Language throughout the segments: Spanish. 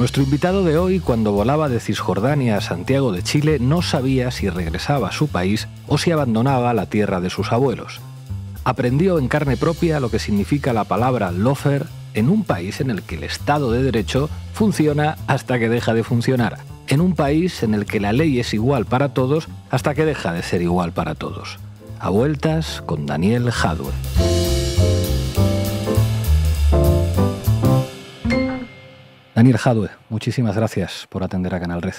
Nuestro invitado de hoy, cuando volaba de Cisjordania a Santiago de Chile, no sabía si regresaba a su país o si abandonaba la tierra de sus abuelos. Aprendió en carne propia lo que significa la palabra lofer en un país en el que el Estado de Derecho funciona hasta que deja de funcionar, en un país en el que la ley es igual para todos hasta que deja de ser igual para todos. A vueltas con Daniel Hadwell. Daniel Jadue, muchísimas gracias por atender a Canal Red.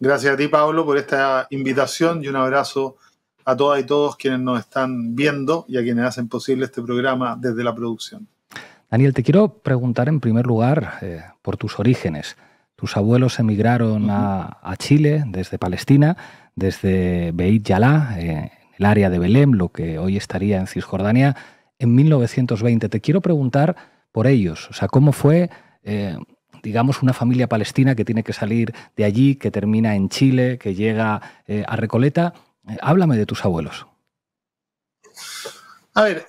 Gracias a ti, Pablo, por esta invitación y un abrazo a todas y todos quienes nos están viendo y a quienes hacen posible este programa desde la producción. Daniel, te quiero preguntar en primer lugar eh, por tus orígenes. Tus abuelos emigraron a, Chile desde Palestina, desde Beit Yalá, eh, el área de Belém, lo que hoy estaría en Cisjordania, en 1920. Te quiero preguntar por ellos. O sea, cómo fue, eh, digamos, una familia palestina que tiene que salir de allí, que termina en Chile, que llega eh, a Recoleta. Eh, háblame de tus abuelos. A ver,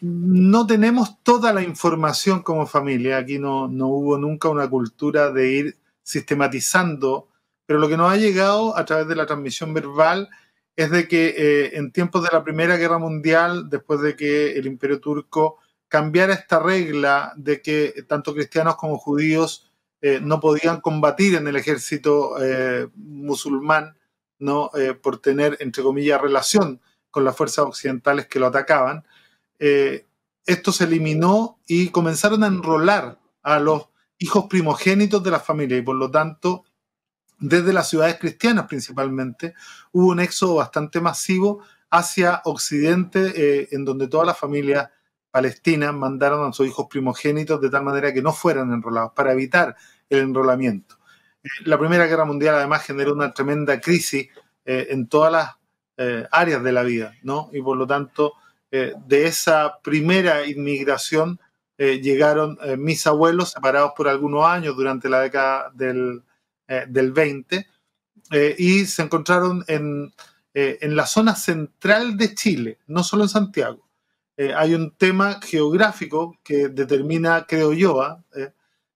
no tenemos toda la información como familia. Aquí no, no hubo nunca una cultura de ir sistematizando, pero lo que nos ha llegado a través de la transmisión verbal es de que en tiempos de la Primera Guerra Mundial, después de que el Imperio Turco Cambiar esta regla de que tanto cristianos como judíos eh, no podían combatir en el ejército eh, musulmán, ¿no? Eh, por tener, entre comillas, relación con las fuerzas occidentales que lo atacaban. esto se eliminó y comenzaron a enrolar a los hijos primogénitos de la familia y por lo tanto, desde las ciudades cristianas principalmente, hubo un éxodo bastante masivo hacia Occidente, en donde todas las familias Palestina mandaron a sus hijos primogénitos de tal manera que no fueran enrolados, para evitar el enrolamiento. Eh, la Primera Guerra Mundial además generó una tremenda crisis eh, en todas las eh, áreas de la vida, ¿no? Y por lo tanto, de esa primera inmigración llegaron mis abuelos separados por algunos años durante la década del, 20 y se encontraron en la zona central de Chile, no solo en Santiago eh, hay un tema geográfico que determina, creo yo, ¿ah? eh,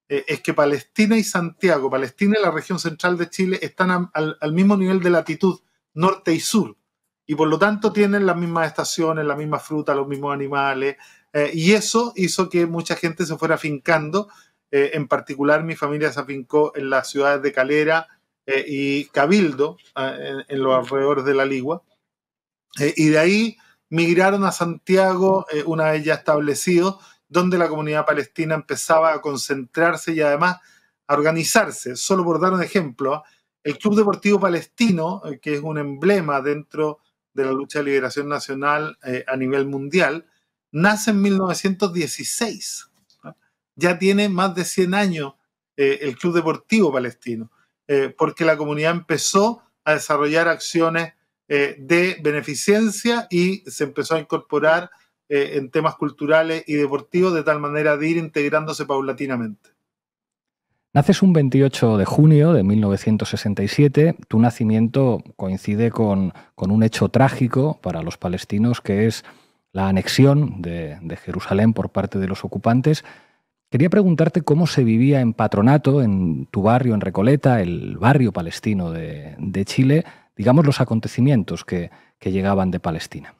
eh, es que Palestina y Santiago, Palestina y la región central de Chile están al, mismo nivel de latitud, norte y sur, y por lo tanto tienen las mismas estaciones, las mismas frutas, los mismos animales, y eso hizo que mucha gente se fuera afincando en particular mi familia se afincó en las ciudades de Calera y Cabildo, ah, en, en, los alrededores de la Ligua, y de ahí migraron a Santiago eh, una vez ya establecido, donde la comunidad palestina empezaba a concentrarse y además a organizarse. Solo por dar un ejemplo, el Club Deportivo Palestino, eh, que es un emblema dentro de la lucha de liberación nacional eh, a nivel mundial, nace en 1916. Ya tiene más de 100 años el Club Deportivo Palestino, porque la comunidad empezó a desarrollar acciones eh, de beneficencia y se empezó a incorporar eh, en temas culturales y deportivos de tal manera de ir integrándose paulatinamente. Naces un 28 de junio de 1967. Tu nacimiento coincide con, un hecho trágico para los palestinos, que es la anexión de, Jerusalén por parte de los ocupantes. Quería preguntarte cómo se vivía en Patronato, en tu barrio, en Recoleta, el barrio palestino de Chile, digamos, los acontecimientos que, llegaban de Palestina?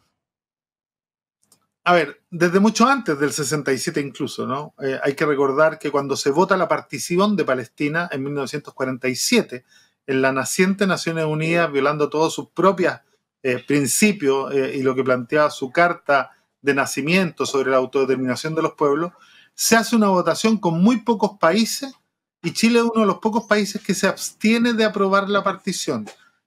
A ver, desde mucho antes del 67 incluso, ¿no? Eh, hay que recordar que cuando se vota la partición de Palestina en 1947, en la naciente Naciones Unidas, violando todos sus propios eh, principios eh, y lo que planteaba su carta de nacimiento sobre la autodeterminación de los pueblos, se hace una votación con muy pocos países y Chile es uno de los pocos países que se abstiene de aprobar la partición.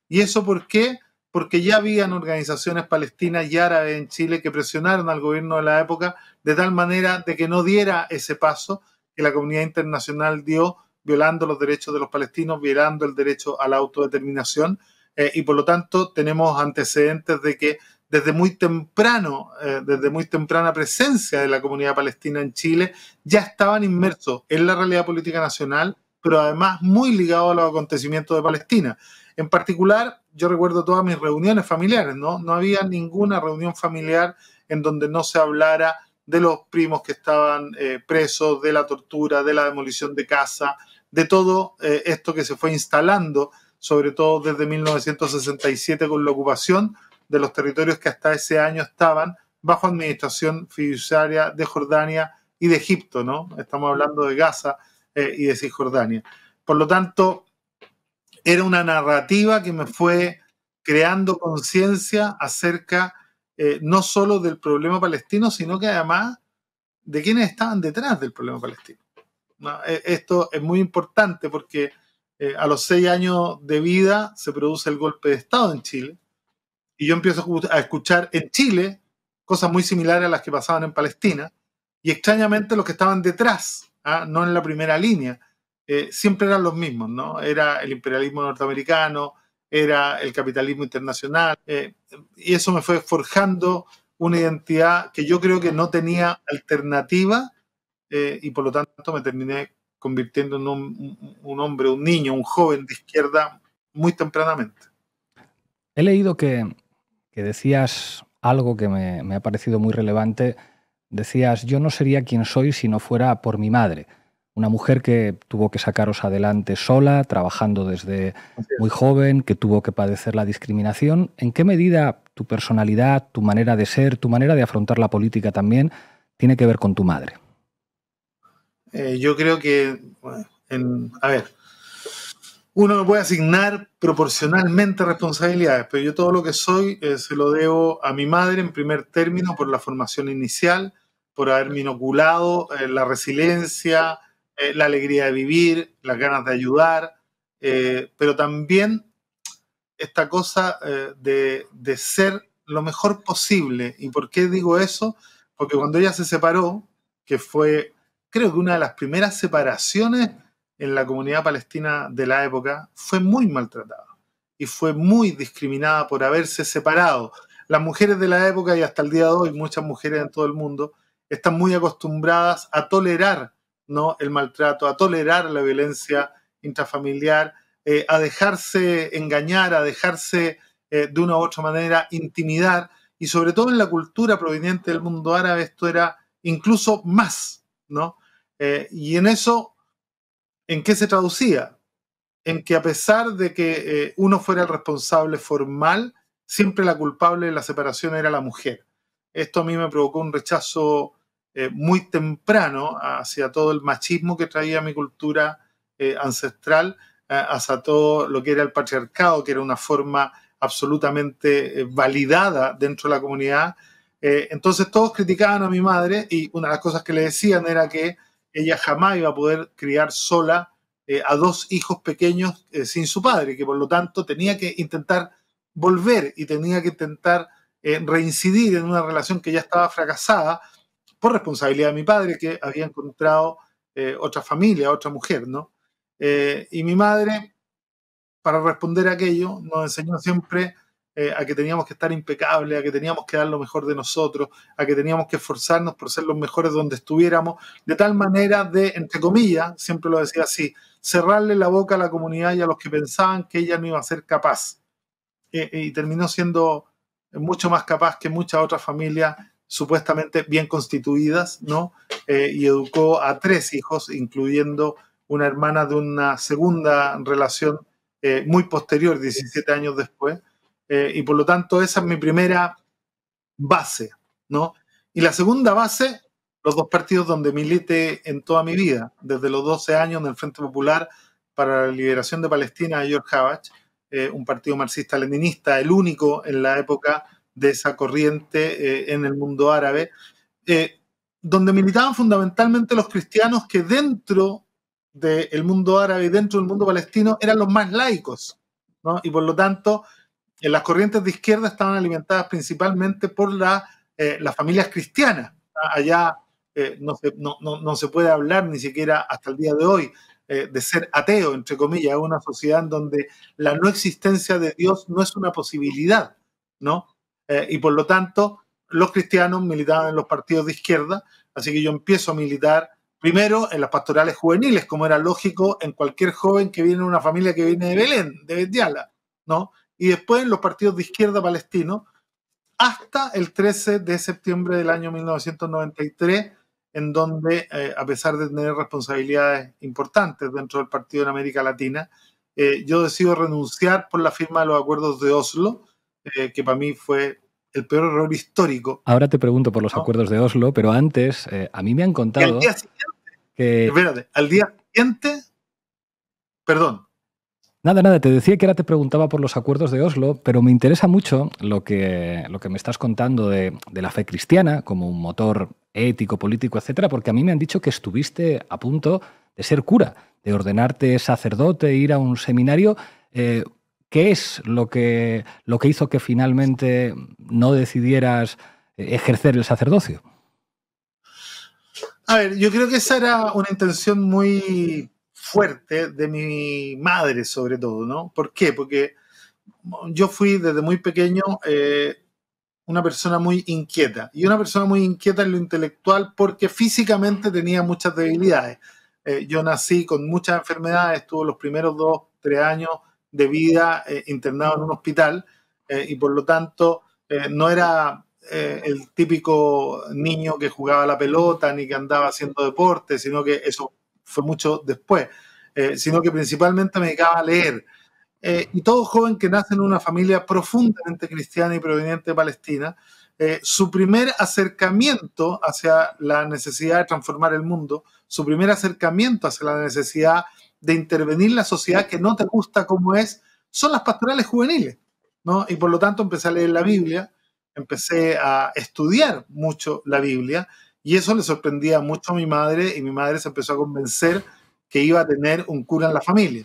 ¿Y eso por qué? Porque ya habían organizaciones palestinas y árabes en Chile que presionaron al gobierno de la época de tal manera de que no diera ese paso que la comunidad internacional dio, violando los derechos de los palestinos, violando el derecho a la autodeterminación. Eh, y por lo tanto tenemos antecedentes de que desde muy temprano, eh, desde muy temprana presencia de la comunidad palestina en Chile, ya estaban inmersos en la realidad política nacional, pero además muy ligados a los acontecimientos de Palestina. En particular, yo recuerdo todas mis reuniones familiares, ¿no? No había ninguna reunión familiar en donde no se hablara de los primos que estaban eh, presos, de la tortura, de la demolición de casa, de todo eh, esto que se fue instalando, sobre todo desde 1967 con la ocupación de los territorios que hasta ese año estaban bajo administración fiduciaria de Jordania y de Egipto, ¿no? Estamos hablando de Gaza eh, y de Cisjordania. Por lo tanto, era una narrativa que me fue creando conciencia acerca eh, no solo del problema palestino, sino que además de quienes estaban detrás del problema palestino. E, esto es muy importante porque eh, a los seis años de vida se produce el golpe de Estado en Chile y yo empiezo a escuchar en Chile cosas muy similares a las que pasaban en Palestina y extrañamente los que estaban detrás, ¿ah? no en la primera línea, eh, siempre eran los mismos, ¿no? Era el imperialismo norteamericano, era el capitalismo internacional, eh, y eso me fue forjando una identidad que yo creo que no tenía alternativa eh, y por lo tanto me terminé convirtiendo en un, hombre, un niño, un joven de izquierda muy tempranamente. He leído que, decías algo que me, ha parecido muy relevante. Decías, yo no sería quien soy si no fuera por mi madre. Una mujer que tuvo que sacaros adelante sola, trabajando desde muy joven, que tuvo que padecer la discriminación. ¿En qué medida tu personalidad, tu manera de ser, tu manera de afrontar la política también tiene que ver con tu madre? Eh, yo creo que, en, a ver, uno puede asignar proporcionalmente responsabilidades, pero yo todo lo que soy eh, se lo debo a mi madre en primer término por la formación inicial, por haberme inoculado eh, la resiliencia, eh, la alegría de vivir, las ganas de ayudar, eh, pero también esta cosa eh, de, de, ser lo mejor posible. ¿Y por qué digo eso? Porque cuando ella se separó, que fue creo que una de las primeras separaciones en la comunidad palestina de la época, fue muy maltratada y fue muy discriminada por haberse separado. Las mujeres de la época y hasta el día de hoy, muchas mujeres en todo el mundo, están muy acostumbradas a tolerar ¿no? el maltrato, a tolerar la violencia intrafamiliar, eh, a dejarse engañar, a dejarse eh, de una u otra manera intimidar. Y sobre todo en la cultura proveniente del mundo árabe esto era incluso más, ¿no? Eh, y en eso, ¿en qué se traducía? En que a pesar de que uno fuera el responsable formal, siempre la culpable de la separación era la mujer. Esto a mí me provocó un rechazo eh, muy temprano hacia todo el machismo que traía mi cultura eh, ancestral, eh, hacia todo lo que era el patriarcado, que era una forma absolutamente validada dentro de la comunidad. entonces todos criticaban a mi madre y una de las cosas que le decían era que ella jamás iba a poder criar sola a dos hijos pequeños sin su padre, que por lo tanto tenía que intentar volver y tenía que intentar reincidir en una relación que ya estaba fracasada por responsabilidad de mi padre, que había encontrado eh, otra familia, otra mujer, ¿no? Eh, y mi madre, para responder a aquello, nos enseñó siempre eh, a que teníamos que estar impecables, a que teníamos que dar lo mejor de nosotros, a que teníamos que esforzarnos por ser los mejores donde estuviéramos, de tal manera de, entre comillas, siempre lo decía así, cerrarle la boca a la comunidad y a los que pensaban que ella no iba a ser capaz. y terminó siendo mucho más capaz que muchas otras familias supuestamente bien constituidas, ¿no? Eh, y educó a tres hijos, incluyendo una hermana de una segunda relación eh, muy posterior, 17 años después. Eh, y por lo tanto, esa es mi primera base, ¿no? Y la segunda base, los dos partidos donde milité en toda mi vida, desde los 12 años en del Frente Popular para la Liberación de Palestina de George Habach, un partido marxista-leninista, el único en la época de esa corriente eh, en el mundo árabe, eh, donde militaban fundamentalmente los cristianos que dentro del mundo árabe y dentro del mundo palestino eran los más laicos, ¿no? y por lo tanto eh, las corrientes de izquierda estaban alimentadas principalmente por la, las familias cristianas. Allá no se, puede hablar ni siquiera hasta el día de hoy de ser ateo, entre comillas, una sociedad en donde la no existencia de Dios no es una posibilidad, ¿no? Eh, y por lo tanto los cristianos militaban en los partidos de izquierda, así que yo empiezo a militar primero en las pastorales juveniles, como era lógico en cualquier joven que viene de una familia que viene de Belén, de Betiala, ¿no? Y después en los partidos de izquierda palestino, hasta el 13 de septiembre del año 1993, en donde, eh, a pesar de tener responsabilidades importantes dentro del partido en América Latina, eh, yo decido renunciar por la firma de los acuerdos de Oslo eh, que para mí fue el peor error histórico. Ahora te pregunto por los acuerdos de Oslo, pero antes eh, a mí me han contado... Que al día siguiente, Espérate, al día siguiente... Perdón, Nada, nada, te decía que ahora te preguntaba por los acuerdos de Oslo, pero me interesa mucho lo que, lo que me estás contando de, la fe cristiana como un motor ético, político, etcétera, porque a mí me han dicho que estuviste a punto de ser cura, de ordenarte sacerdote, ir a un seminario. Eh, ¿Qué es lo que, lo que hizo que finalmente no decidieras eh, ejercer el sacerdocio? A ver, yo creo que esa era una intención muy fuerte de mi madre, sobre todo, ¿no? ¿Por qué? Porque yo fui desde muy pequeño eh, una persona muy inquieta. Y una persona muy inquieta en lo intelectual porque físicamente tenía muchas debilidades. Eh, yo nací con muchas enfermedades, estuve los primeros dos, tres años de vida eh, internado en un hospital eh, y por lo tanto eh, no era el típico niño que jugaba la pelota ni que andaba haciendo deporte, sino que eso fue mucho después, sino que principalmente me dedicaba a leer. y todo joven que nace en una familia profundamente cristiana y proveniente de Palestina, su primer acercamiento hacia la necesidad de transformar el mundo, su primer acercamiento hacia la necesidad de intervenir la sociedad que no te gusta como es, son las pastorales juveniles, ¿no? Y por lo tanto empecé a leer la Biblia, empecé a estudiar mucho la Biblia y eso le sorprendía mucho a mi madre y mi madre se empezó a convencer que iba a tener un cura en la familia,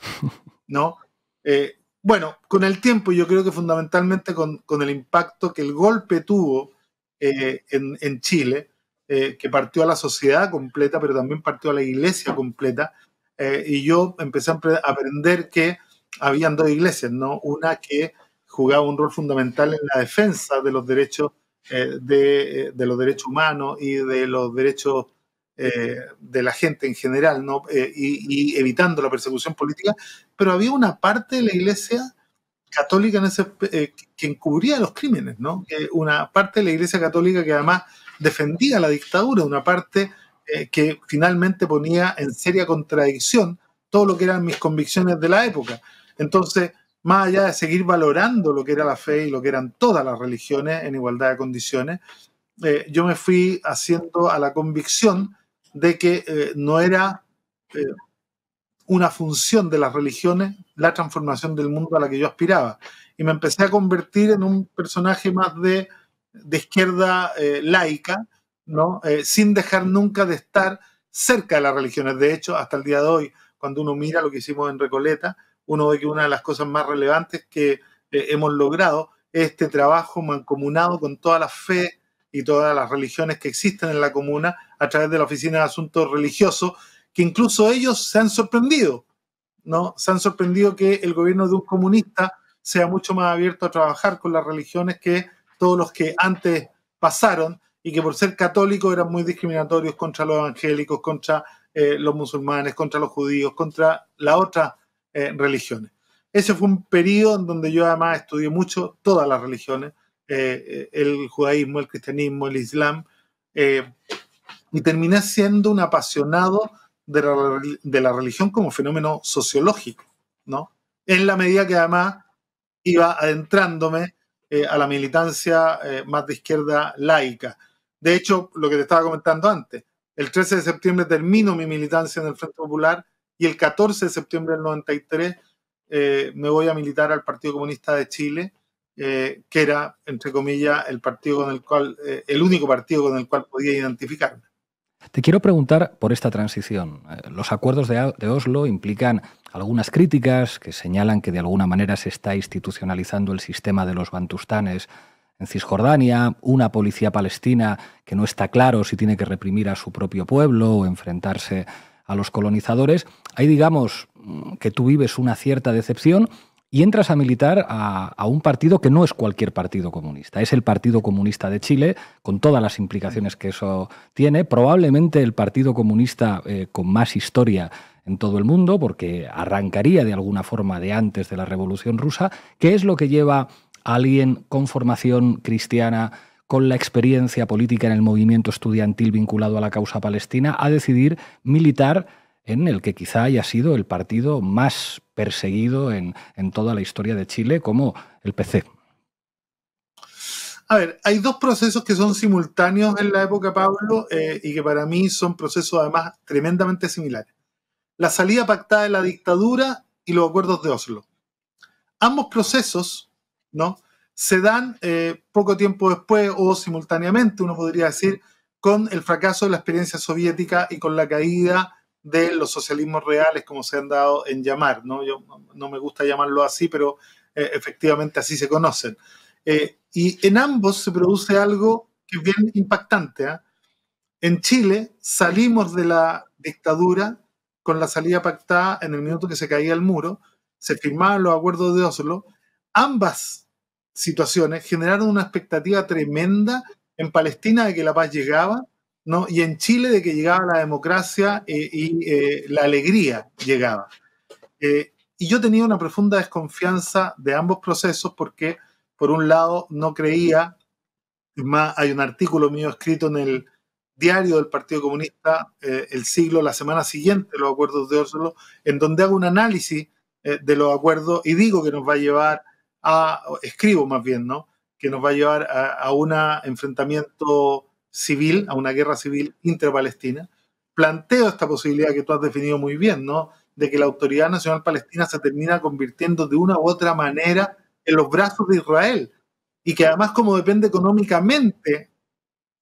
¿no? Eh, bueno, con el tiempo yo creo que fundamentalmente con, el impacto que el golpe tuvo eh, en, Chile, eh, que partió a la sociedad completa, pero también partió a la iglesia completa, eh, y yo empecé a aprender que habían dos iglesias, ¿no? Una que jugaba un rol fundamental en la defensa de los derechos, eh, eh, de, los derechos humanos y de los derechos de la gente en general, ¿no? Y, evitando la persecución política, pero había una parte de la iglesia católica en ese, que encubría los crímenes, una parte de la iglesia católica que además defendía la dictadura, una parte eh, que finalmente ponía en seria contradicción todo lo que eran mis convicciones de la época. Entonces, más allá de seguir valorando lo que era la fe y lo que eran todas las religiones en igualdad de condiciones, eh, yo me fui haciendo a la convicción de que eh, no era una función de las religiones la transformación del mundo a la que yo aspiraba. Y me empecé a convertir en un personaje más de izquierda laica, eh, sin dejar nunca de estar cerca de las religiones. De hecho, hasta el día de hoy, cuando uno mira lo que hicimos en Recoleta, uno ve que una de las cosas más relevantes que eh, hemos logrado es este trabajo mancomunado con toda la fe y todas las religiones que existen en la comuna a través de la Oficina de Asuntos Religiosos, que incluso ellos se han sorprendido, ¿no? Se han sorprendido que el gobierno de un comunista sea mucho más abierto a trabajar con las religiones que todos los que antes pasaron, y que por ser católicos eran muy discriminatorios contra los evangélicos, contra eh, los musulmanes, contra los judíos, contra las otras eh, religiones. Ese fue un periodo en donde yo además estudié mucho todas las religiones, eh, el judaísmo, el cristianismo, el islam, y terminé siendo un apasionado de la, religión como fenómeno sociológico, ¿no? En la medida que además iba adentrándome a la militancia más de izquierda laica. De hecho, lo que te estaba comentando antes, el 13 de septiembre termino mi militancia en el Frente Popular y el 14 de septiembre del 93 eh, me voy a militar al Partido Comunista de Chile, eh, que era, entre comillas, el partido con el cual, eh, el único partido con el cual podía identificarme. Te quiero preguntar por esta transición. Los acuerdos de Oslo implican algunas críticas que señalan que de alguna manera se está institucionalizando el sistema de los bantustanes en Cisjordania, una policía palestina que no está claro si tiene que reprimir a su propio pueblo o enfrentarse a los colonizadores, ahí digamos mm, que tú vives una cierta decepción y entras a militar a, un partido que no es cualquier partido comunista, es el Partido Comunista de Chile, con todas las implicaciones que eso tiene, probablemente el Partido Comunista eh, con más historia en todo el mundo, porque arrancaría de alguna forma de antes de la Revolución Rusa, que es lo que lleva alguien con formación cristiana, con la experiencia política en el movimiento estudiantil vinculado a la causa palestina, a decidir militar en el que quizá haya sido el partido más perseguido en, toda la historia de Chile, como el PC. A ver, hay dos procesos que son simultáneos en la época, Pablo, eh, y que para mí son procesos además tremendamente similares. La salida pactada de la dictadura y los acuerdos de Oslo. Ambos procesos ¿no? Se dan eh, poco tiempo después o simultáneamente, uno podría decir, con el fracaso de la experiencia soviética y con la caída de los socialismos reales, como se han dado en llamar, ¿no? me gusta llamarlo así, pero eh, efectivamente así se conocen. Eh, y en ambos se produce algo que es bien impactante. ¿ah? En Chile salimos de la dictadura con la salida pactada en el minuto que se caía el muro, se firmaban los acuerdos de Oslo ambas situaciones generaron una expectativa tremenda en Palestina de que la paz llegaba, ¿no? y en Chile de que llegaba la democracia eh, y eh, la alegría llegaba. Eh, y yo tenía una profunda desconfianza de ambos procesos porque, por un lado, no creía, más, hay un artículo mío escrito en el diario del Partido Comunista, el siglo, la semana siguiente, los acuerdos de Oslo, en donde hago un análisis de los acuerdos y digo que nos va a llevar escribo más bien, ¿no? Que nos va a llevar a, un enfrentamiento civil, a una guerra civil interpalestina. Planteo esta posibilidad que tú has definido muy bien, ¿no? De que la Autoridad Nacional Palestina se termina convirtiendo de una u otra manera en los brazos de Israel. Y que además, como depende económicamente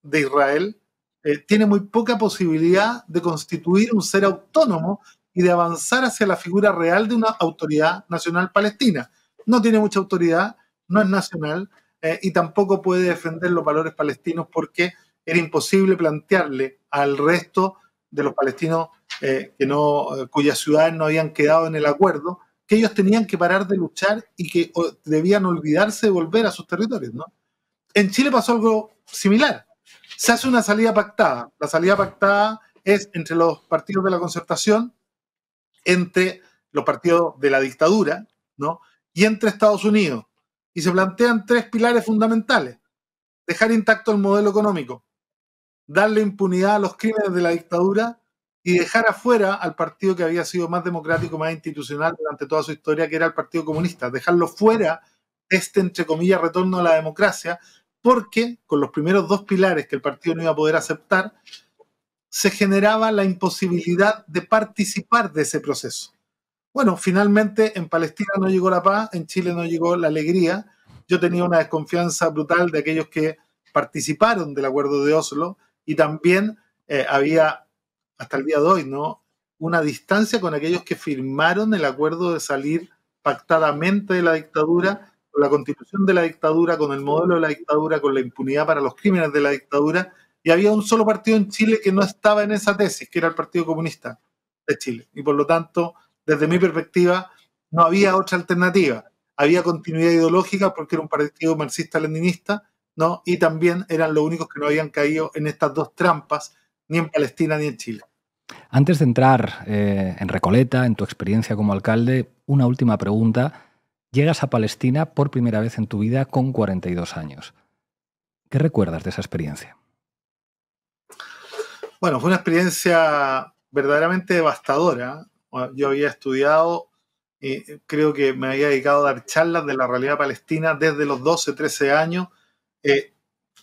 de Israel, eh, tiene muy poca posibilidad de constituir un ser autónomo y de avanzar hacia la figura real de una autoridad nacional palestina no tiene mucha autoridad, no es nacional eh, y tampoco puede defender los valores palestinos porque era imposible plantearle al resto de los palestinos eh, que no, cuyas ciudades no habían quedado en el acuerdo que ellos tenían que parar de luchar y que debían olvidarse de volver a sus territorios. ¿no? En Chile pasó algo similar. Se hace una salida pactada. La salida pactada es entre los partidos de la concertación, entre los partidos de la dictadura, ¿no? y entre Estados Unidos. Y se plantean tres pilares fundamentales. Dejar intacto el modelo económico, darle impunidad a los crímenes de la dictadura y dejar afuera al partido que había sido más democrático, más institucional durante toda su historia, que era el Partido Comunista. Dejarlo fuera este, entre comillas, retorno a la democracia, porque con los primeros dos pilares que el partido no iba a poder aceptar, se generaba la imposibilidad de participar de ese proceso. Bueno, finalmente en Palestina no llegó la paz, en Chile no llegó la alegría. Yo tenía una desconfianza brutal de aquellos que participaron del acuerdo de Oslo y también eh, había, hasta el día de hoy, ¿no? una distancia con aquellos que firmaron el acuerdo de salir pactadamente de la dictadura, con la constitución de la dictadura, con el modelo de la dictadura, con la impunidad para los crímenes de la dictadura. Y había un solo partido en Chile que no estaba en esa tesis, que era el Partido Comunista de Chile. Y por lo tanto, desde mi perspectiva, no había otra alternativa. Había continuidad ideológica porque era un partido marxista-leninista, ¿no? Y también eran los únicos que no habían caído en estas dos trampas, ni en Palestina ni en Chile. Antes de entrar eh, en Recoleta, en tu experiencia como alcalde, una última pregunta. Llegas a Palestina por primera vez en tu vida con 42 años. ¿Qué recuerdas de esa experiencia? Bueno, fue una experiencia verdaderamente devastadora. Ah, yo había estudiado, y eh, creo que me había dedicado a dar charlas de la realidad palestina desde los 12, 13 años eh,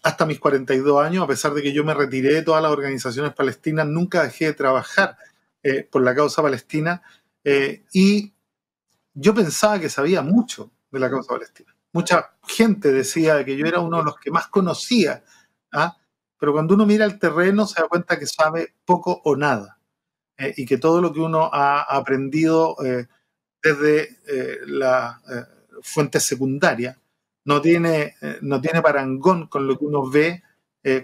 hasta mis 42 años, a pesar de que yo me retiré de todas las organizaciones palestinas, nunca dejé de trabajar eh, por la causa palestina y yo pensaba que sabía mucho de la causa palestina. Mucha gente decía que yo era uno de los que más conocía, ¿ah? pero cuando uno mira el terreno se da cuenta que sabe poco o nada. Eh, y que todo lo que uno ha aprendido eh, desde eh, la fuente secundaria no tiene, no tiene parangón con lo que uno ve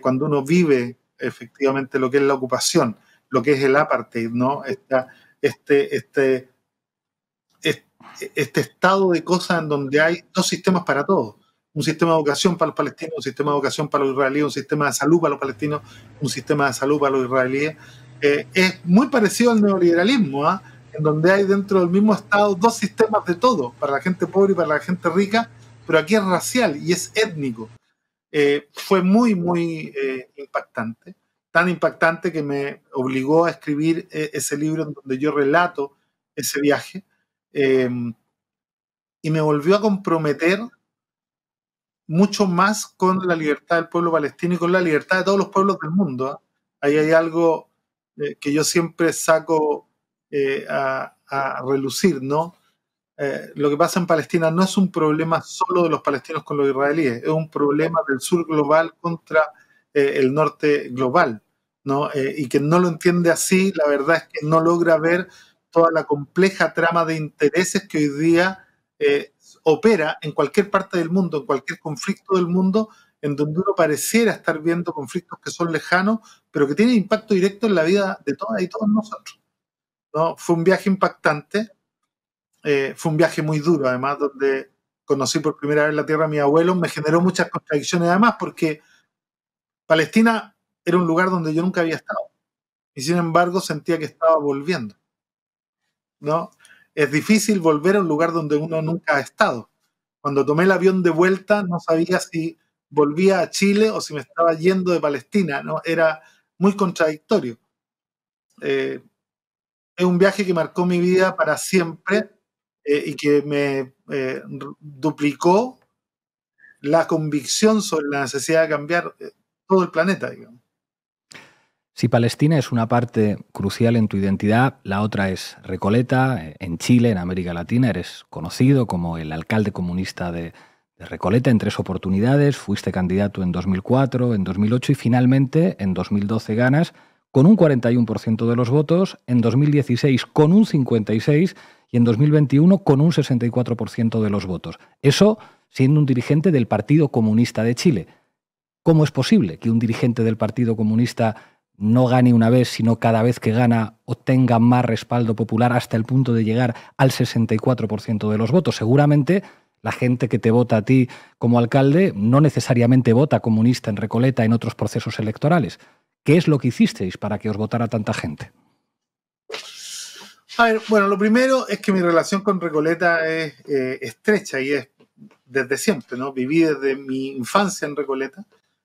cuando uno vive efectivamente lo que es la ocupación, lo que es el apartheid, ¿no? este, este, este, este estado de cosas en donde hay dos sistemas para todos un sistema de educación para los palestinos, un sistema de educación para los israelíes, un sistema de salud para los palestinos, un sistema de salud para los israelíes, es muy parecido al neoliberalismo, ¿ah? en donde hay dentro del mismo Estado dos sistemas de todo, para la gente pobre y para la gente rica, pero aquí es racial y es étnico. Eh, fue muy, muy eh, impactante, tan impactante que me obligó a escribir eh, ese libro en donde yo relato ese viaje em, y me volvió a comprometer mucho más con la libertad del pueblo palestino y con la libertad de todos los pueblos del mundo. ¿ah? Ahí hay algo eh, que yo siempre saco eh, a, relucir, ¿no? Eh, lo que pasa en Palestina no es un problema solo de los palestinos con los israelíes, es un problema del sur global contra el norte global, ¿no? y quien no lo entiende así, la verdad es que no logra ver toda la compleja trama de intereses que hoy día opera en cualquier parte del mundo, en cualquier conflicto del mundo, en donde uno pareciera estar viendo conflictos que son lejanos, pero que tienen impacto directo en la vida de todas y todos nosotros. ¿no? Fue un viaje impactante, eh, fue un viaje muy duro, además, donde conocí por primera vez la tierra a mi abuelo, me generó muchas contradicciones además, porque Palestina era un lugar donde yo nunca había estado, y sin embargo sentía que estaba volviendo. ¿no? Es difícil volver a un lugar donde uno nunca ha estado. Cuando tomé el avión de vuelta, no sabía si volvía a Chile o si me estaba yendo de Palestina, ¿no? Era muy contradictorio. Eh, es un viaje que marcó mi vida para siempre eh, y que me eh, duplicó la convicción sobre la necesidad de cambiar todo el planeta, Si Palestina es una parte crucial en tu identidad, la otra es Recoleta, en Chile, en América Latina, eres conocido como el alcalde comunista de, de Recoleta en tres oportunidades, fuiste candidato en 2004, en 2008 y finalmente en 2012 ganas con un 41% de los votos, en 2016 con un 56% y en 2021 con un 64% de los votos. Eso siendo un dirigente del Partido Comunista de Chile. ¿Cómo es posible que un dirigente del Partido Comunista no gane una vez, sino cada vez que gana obtenga más respaldo popular hasta el punto de llegar al 64% de los votos? Seguramente la gente que te vota a ti como alcalde no necesariamente vota comunista en Recoleta en otros procesos electorales. ¿Qué es lo que hicisteis para que os votara tanta gente? A ver, bueno, lo primero es que mi relación con Recoleta es eh, estrecha y es desde siempre, ¿no? Viví desde mi infancia en Recoleta,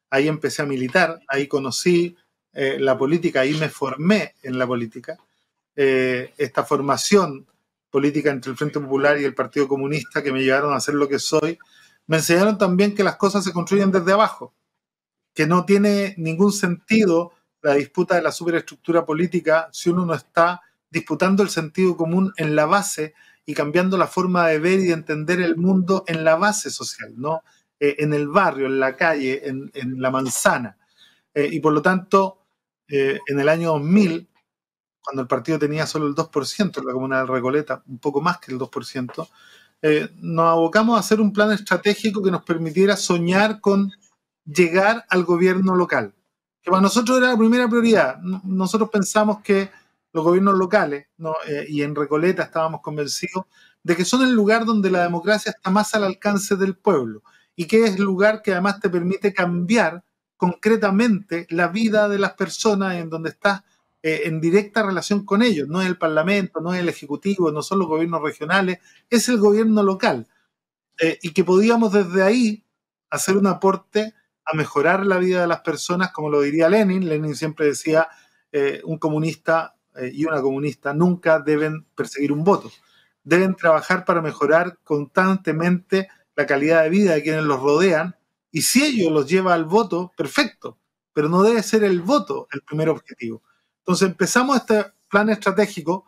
ahí empecé a militar, ahí conocí eh, la política, ahí me formé en la política. Eh, esta formación política entre el Frente Popular y el Partido Comunista que me llevaron a ser lo que soy, me enseñaron también que las cosas se construyen desde abajo, que no tiene ningún sentido la disputa de la superestructura política si uno no está disputando el sentido común en la base y cambiando la forma de ver y entender el mundo en la base social, ¿no? Eh, en el barrio, en la calle, en, la manzana. Eh, y por lo tanto, eh, en el año 2000, cuando el partido tenía mm. solo el 2% en la comuna de Recoleta, un poco más que el 2%, eh, nos abocamos a hacer un plan estratégico que nos permitiera soñar con llegar al gobierno local, que para nosotros era la primera prioridad. Nosotros pensamos que los gobiernos locales, eh, y en Recoleta estábamos convencidos, de que son el lugar donde la democracia está más al alcance del pueblo y que es el lugar que además te permite cambiar concretamente la vida de las personas en donde estás eh, en directa relación con ellos. No es el Parlamento, no es el Ejecutivo, no son los gobiernos regionales, es el gobierno local. Eh, y que podíamos desde ahí hacer un aporte a mejorar la vida de las personas, como lo diría Lenin. Lenin siempre decía, eh, un comunista y una comunista nunca deben perseguir un voto. Deben trabajar para mejorar constantemente la calidad de vida de quienes los rodean y si ello los lleva al voto, perfecto, pero no debe ser el voto el primer objetivo. Entonces empezamos este plan estratégico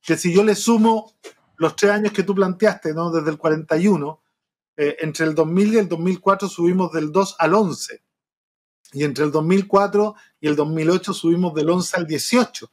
que si yo le sumo los tres años que tú planteaste, ¿no? desde el 41, eh, entre el 2000 y el 2004 subimos del 2 al 11. Y entre el 2004 y el 2008 subimos del 11 al 18.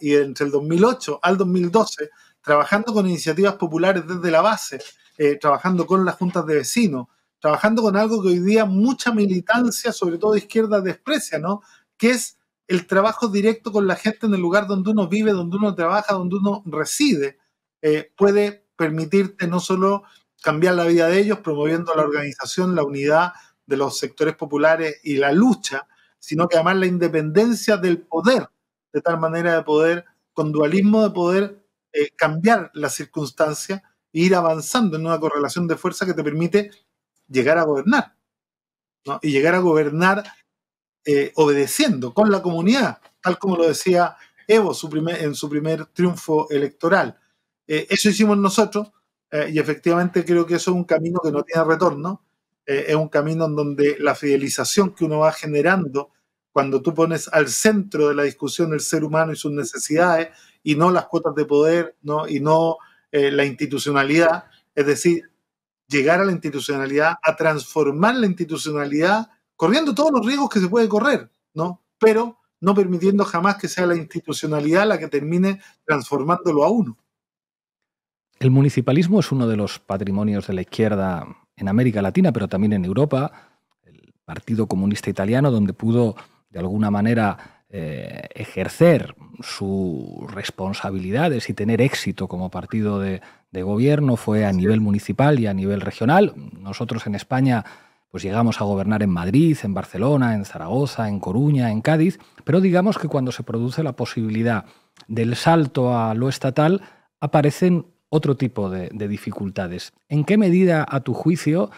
y entre el 2008 al 2012, trabajando con iniciativas populares desde la base, eh, trabajando con las juntas de vecinos, trabajando con algo que hoy día mucha militancia, sobre todo izquierda, desprecia, ¿no? Que es el trabajo directo con la gente en el lugar donde uno vive, donde uno trabaja, donde uno reside, eh, puede permitirte no solo cambiar la vida de ellos, promoviendo la organización, la unidad de los sectores populares y la lucha, sino que además la independencia del poder, de tal manera de poder, con dualismo de poder eh, cambiar la circunstancia e ir avanzando en una correlación de fuerza que te permite llegar a gobernar. Y llegar a gobernar eh, obedeciendo con la comunidad, tal como lo decía Evo en su primer triunfo electoral. Eh, eso hicimos nosotros eh, y efectivamente creo que eso es un camino que no tiene retorno, es un camino en donde la fidelización que uno va generando cuando tú pones al centro de la discusión el ser humano y sus necesidades y no las cuotas de poder y no la institucionalidad, es decir, llegar a la institucionalidad, a transformar la institucionalidad corriendo todos los riesgos que se puede correr, ¿no? Pero no permitiendo jamás que sea la institucionalidad la que termine transformándolo a uno. El municipalismo es uno de los patrimonios de la izquierda en América Latina, pero también en Europa. El Partido Comunista Italiano, donde pudo de alguna manera eh, ejercer sus responsabilidades y tener éxito como partido de, gobierno, fue a nivel municipal y a nivel regional. Nosotros en España pues llegamos a gobernar en Madrid, en Barcelona, en Zaragoza, en Coruña, en Cádiz, pero digamos que cuando se produce la posibilidad del salto a lo estatal, aparecen otro tipo de, dificultades. ¿En qué medida, a tu juicio,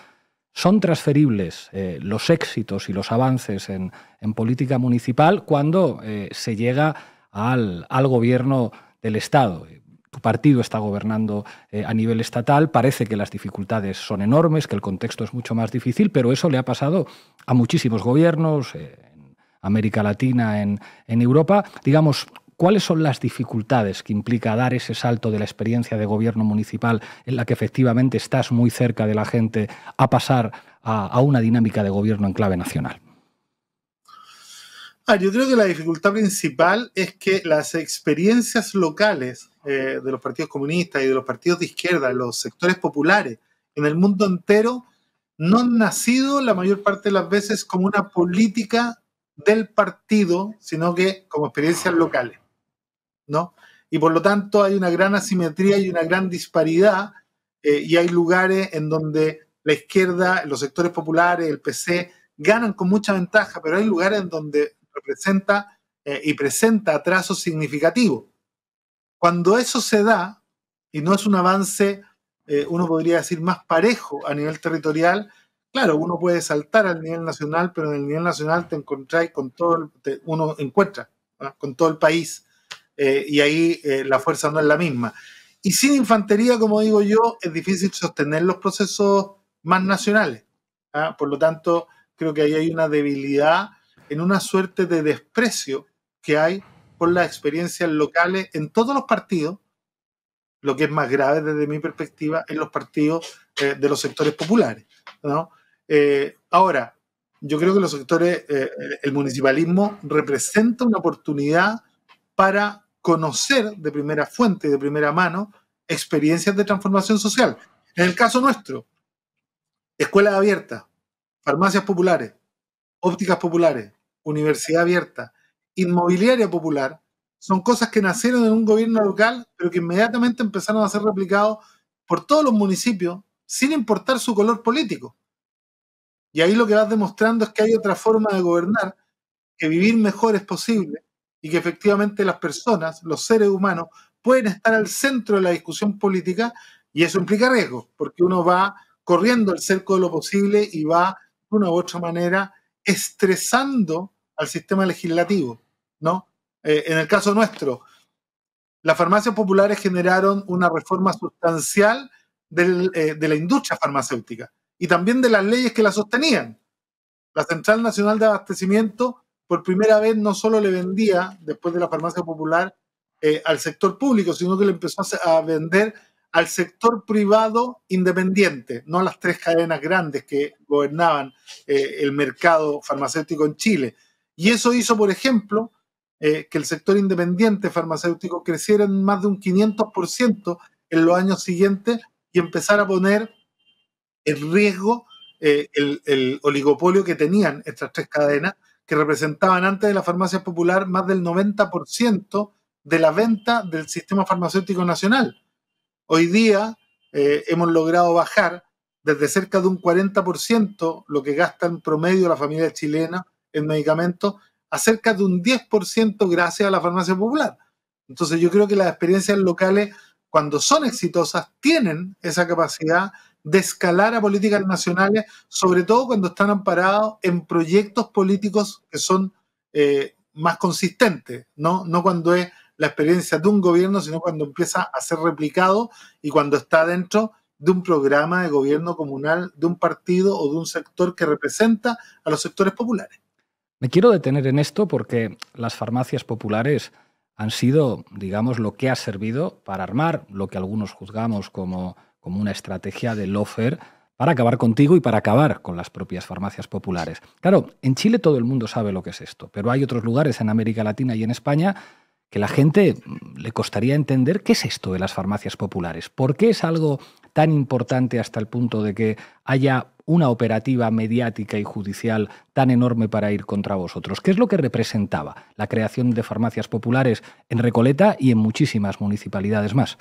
son transferibles eh, los éxitos y los avances en, política municipal cuando eh, se llega al gobierno del Estado? tu partido está gobernando eh, a nivel estatal, parece que las dificultades son enormes, que el contexto es mucho más difícil, pero eso le ha pasado a muchísimos gobiernos eh, en América Latina, en, Europa. Digamos, ¿cuáles son las dificultades que implica dar ese salto de la experiencia de gobierno municipal en la que efectivamente estás muy cerca de la gente a pasar a una dinámica de gobierno en clave nacional? Ah, yo creo que la dificultad principal es que las experiencias locales eh, de los partidos comunistas y de los partidos de izquierda, los sectores populares en el mundo entero, no han nacido la mayor parte de las veces como una política del partido, sino que como experiencias locales, ¿no? Y por lo tanto hay una gran asimetría y una gran disparidad eh, y hay lugares en donde la izquierda, los sectores populares, el PC ganan con mucha ventaja, pero hay lugares en donde presenta eh, y presenta atraso significativo. Cuando eso se da, y no es un avance, eh, uno podría decir, más parejo a nivel territorial, claro, uno puede saltar al nivel nacional, pero en el nivel nacional te encontráis con todo, el, uno encuentra con todo el país, eh, y ahí la fuerza no es la misma. Y sin infantería, como digo yo, es difícil sostener los procesos más nacionales. ¿ah? Por lo tanto, creo que ahí hay una debilidad en una suerte de desprecio que hay por las experiencias locales en todos los partidos, lo que es más grave desde mi perspectiva en los partidos eh, de los sectores populares. ¿no? Eh, ahora, yo creo que los sectores, eh, el municipalismo representa una oportunidad para conocer de primera fuente, de primera mano, experiencias de transformación social. En el caso nuestro, escuelas abiertas, farmacias populares, ópticas populares, universidad abierta, inmobiliaria popular, son cosas que nacieron en un gobierno local, pero que inmediatamente empezaron a ser replicados por todos los municipios, sin importar su color político. Y ahí lo que vas demostrando es que hay otra forma de gobernar, que vivir mejor es posible y que efectivamente las personas, los seres humanos, pueden estar al centro de la discusión política y eso implica riesgos, porque uno va corriendo el cerco de lo posible y va de una u otra manera estresando al sistema legislativo, ¿no? Eh, en el caso nuestro, las farmacias populares generaron una reforma sustancial eh, de la industria farmacéutica y también de las leyes que la sostenían. La Central Nacional de Abastecimiento por primera vez no solo le vendía, después de la farmacia popular, eh, al sector público, sino que le empezó a, a vender al sector privado independiente, no a las tres cadenas grandes que gobernaban eh, el mercado farmacéutico en Chile. Y eso hizo, por ejemplo, eh, que el sector independiente farmacéutico creciera en más de un 500% en los años siguientes y empezara a poner en riesgo eh, el, el oligopolio que tenían estas tres cadenas, que representaban antes de la farmacia popular más del 90% de la venta del sistema farmacéutico nacional. Hoy día eh, hemos logrado bajar desde cerca de un 40% lo que gasta en promedio la familia chilena en medicamentos a cerca de un 10% gracias a la farmacia popular. Entonces yo creo que las experiencias locales, cuando son exitosas, tienen esa capacidad de escalar a políticas nacionales, sobre todo cuando están amparados en proyectos políticos que son eh, más consistentes, ¿no? no cuando es la experiencia de un gobierno, sino cuando empieza a ser replicado y cuando está dentro de un programa de gobierno comunal, de un partido o de un sector que representa a los sectores populares. Me quiero detener en esto porque las farmacias populares han sido, digamos, lo que ha servido para armar lo que algunos juzgamos como, como una estrategia de lofer para acabar contigo y para acabar con las propias farmacias populares. Claro, en Chile todo el mundo sabe lo que es esto, pero hay otros lugares en América Latina y en España que la gente mm, le costaría entender qué es esto de las farmacias populares, por qué es algo tan importante hasta el punto de que haya una operativa mediática y judicial tan enorme para ir contra vosotros. ¿Qué es lo que representaba la creación de farmacias populares en Recoleta y en muchísimas municipalidades más?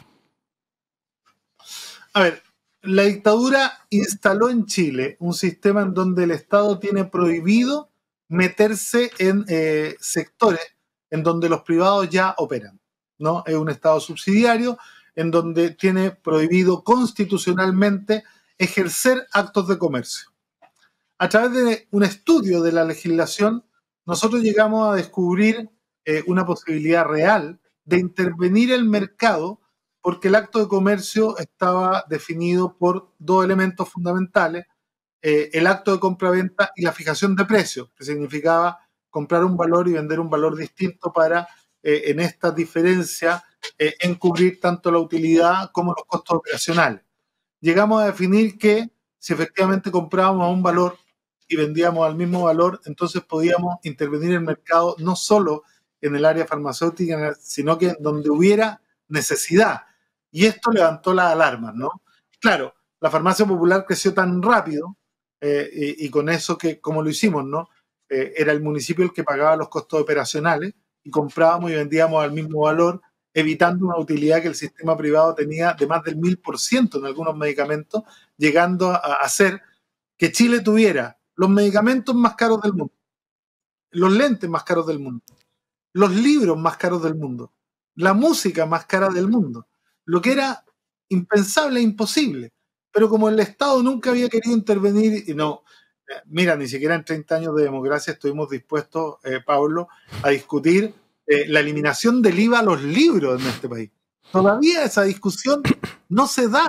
A ver, la dictadura instaló en Chile un sistema en donde el Estado tiene prohibido meterse en eh, sectores en donde los privados ya operan. ¿no? Es un Estado subsidiario en donde tiene prohibido constitucionalmente ejercer actos de comercio. A través de un estudio de la legislación, nosotros llegamos a descubrir eh, una posibilidad real de intervenir el mercado porque el acto de comercio estaba definido por dos elementos fundamentales, eh, el acto de compraventa y la fijación de precios, que significaba comprar un valor y vender un valor distinto para eh, en esta diferencia eh, encubrir tanto la utilidad como los costos operacionales. Llegamos a definir que si efectivamente comprábamos a un valor y vendíamos al mismo valor, entonces podíamos intervenir en el mercado no solo en el área farmacéutica, sino que donde hubiera necesidad. Y esto levantó las alarmas, ¿no? Claro, la farmacia popular creció tan rápido eh, y, y, con eso que, como lo hicimos, ¿no? Eh, era el municipio el que pagaba los costos operacionales y comprábamos y vendíamos al mismo valor, evitando una utilidad que el sistema privado tenía de más del 1000% en algunos medicamentos, llegando a hacer que Chile tuviera los medicamentos más caros del mundo, los lentes más caros del mundo, los libros más caros del mundo, la música más cara del mundo, lo que era impensable e imposible. Pero como el Estado nunca había querido intervenir y no, Mira, ni siquiera en 30 años de democracia estuvimos dispuestos, eh, Pablo, a discutir eh, la eliminación del IVA a los libros en este país. Todavía esa discusión no se da.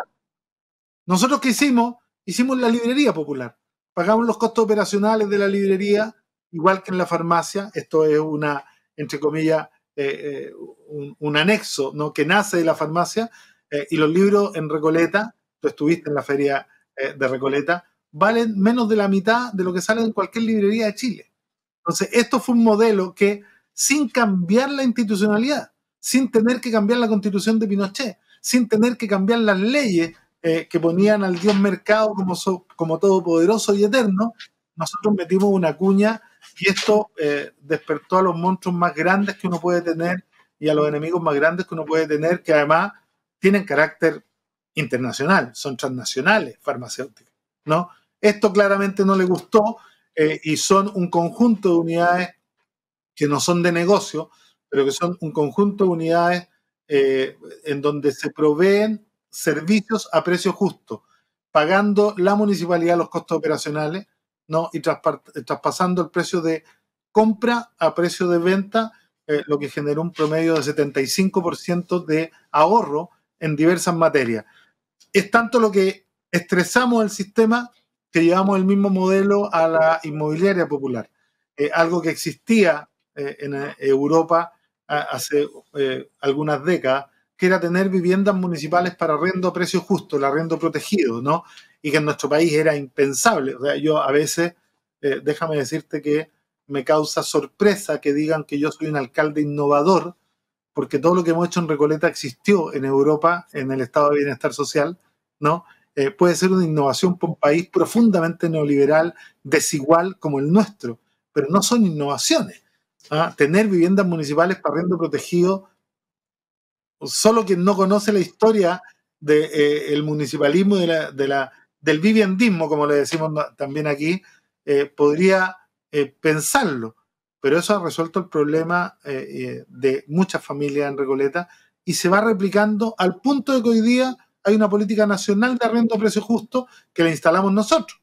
Nosotros qué hicimos? Hicimos la librería popular. Pagamos los costos operacionales de la librería, igual que en la farmacia. Esto es una, entre comillas, eh, un, anexo ¿no? que nace de la farmacia. y los libros en Recoleta, tú estuviste en la feria de Recoleta, valen menos de la mitad de lo que sale en cualquier librería de Chile. Entonces, esto fue un modelo que, sin cambiar la institucionalidad, sin tener que cambiar la constitución de Pinochet, sin tener que cambiar las leyes eh, que ponían al dios mercado como, como todopoderoso y eterno, nosotros metimos una cuña y esto eh, despertó a los monstruos más grandes que uno puede tener y a los enemigos más grandes que uno puede tener, que además tienen carácter internacional, son transnacionales farmacéuticas, ¿no? Esto claramente no le gustó eh, y son un conjunto de unidades que no son de negocio, pero que son un conjunto de unidades eh, en donde se proveen servicios a precio justo, pagando la municipalidad los costos operacionales ¿no? y traspasando el precio de compra a precio de venta, eh, lo que generó un promedio de 75% de ahorro en diversas materias. Es tanto lo que estresamos el sistema que llevamos el mismo modelo a la inmobiliaria popular, eh, algo que existía eh, en eh, Europa hace algunas décadas, que era tener viviendas municipales para arriendo a precio justo, el arriendo protegido, ¿no? Y que en nuestro país era impensable. O sea, yo a veces, déjame decirte que me causa sorpresa que digan que yo soy un alcalde innovador, porque todo lo que hemos hecho en Recoleta existió en Europa, en el estado de bienestar social, ¿no? Eh, puede ser una innovación para un país profundamente neoliberal, desigual como el nuestro, pero no son innovaciones. ¿ah? Tener viviendas municipales para arriendo protegido, solo quien no conoce la historia del eh, municipalismo y del viviendismo, como le decimos también aquí, eh, podría pensarlo. Pero eso ha resuelto el problema de muchas familias en Recoleta y se va replicando al punto de que hoy día hay una política nacional de arriendo a precio justo que la instalamos nosotros.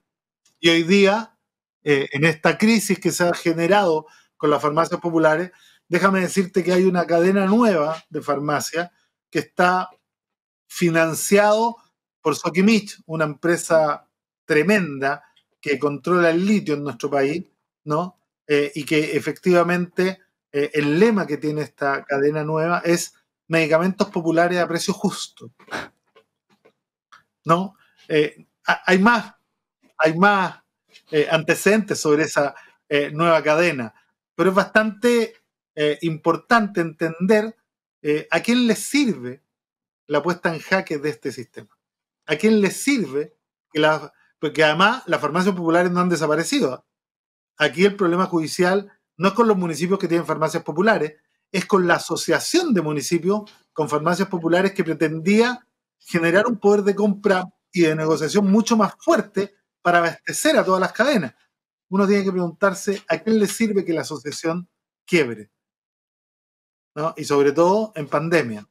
Y hoy día, eh, en esta crisis que se ha generado con las farmacias populares, déjame decirte que hay una cadena nueva de farmacia que está financiado por Soquimich, una empresa tremenda que controla el litio en nuestro país, ¿no? Eh, y que efectivamente eh, el lema que tiene esta cadena nueva es medicamentos populares a precio justo. ¿no? Eh, hay más, hay más eh, antecedentes sobre esa eh, nueva cadena, pero es bastante importante entender a quién le sirve la puesta en jaque de este sistema. ¿A quién le sirve que la, porque además las farmacias populares no han desaparecido? Aquí el problema judicial no es con los municipios que tienen farmacias populares, es con la asociación de municipios con farmacias populares que pretendía generar un poder de compra y de negociación mucho más fuerte para abastecer a todas las cadenas. Uno tiene que preguntarse a quién le sirve que la asociación quiebre. Y sobre todo en pandemia.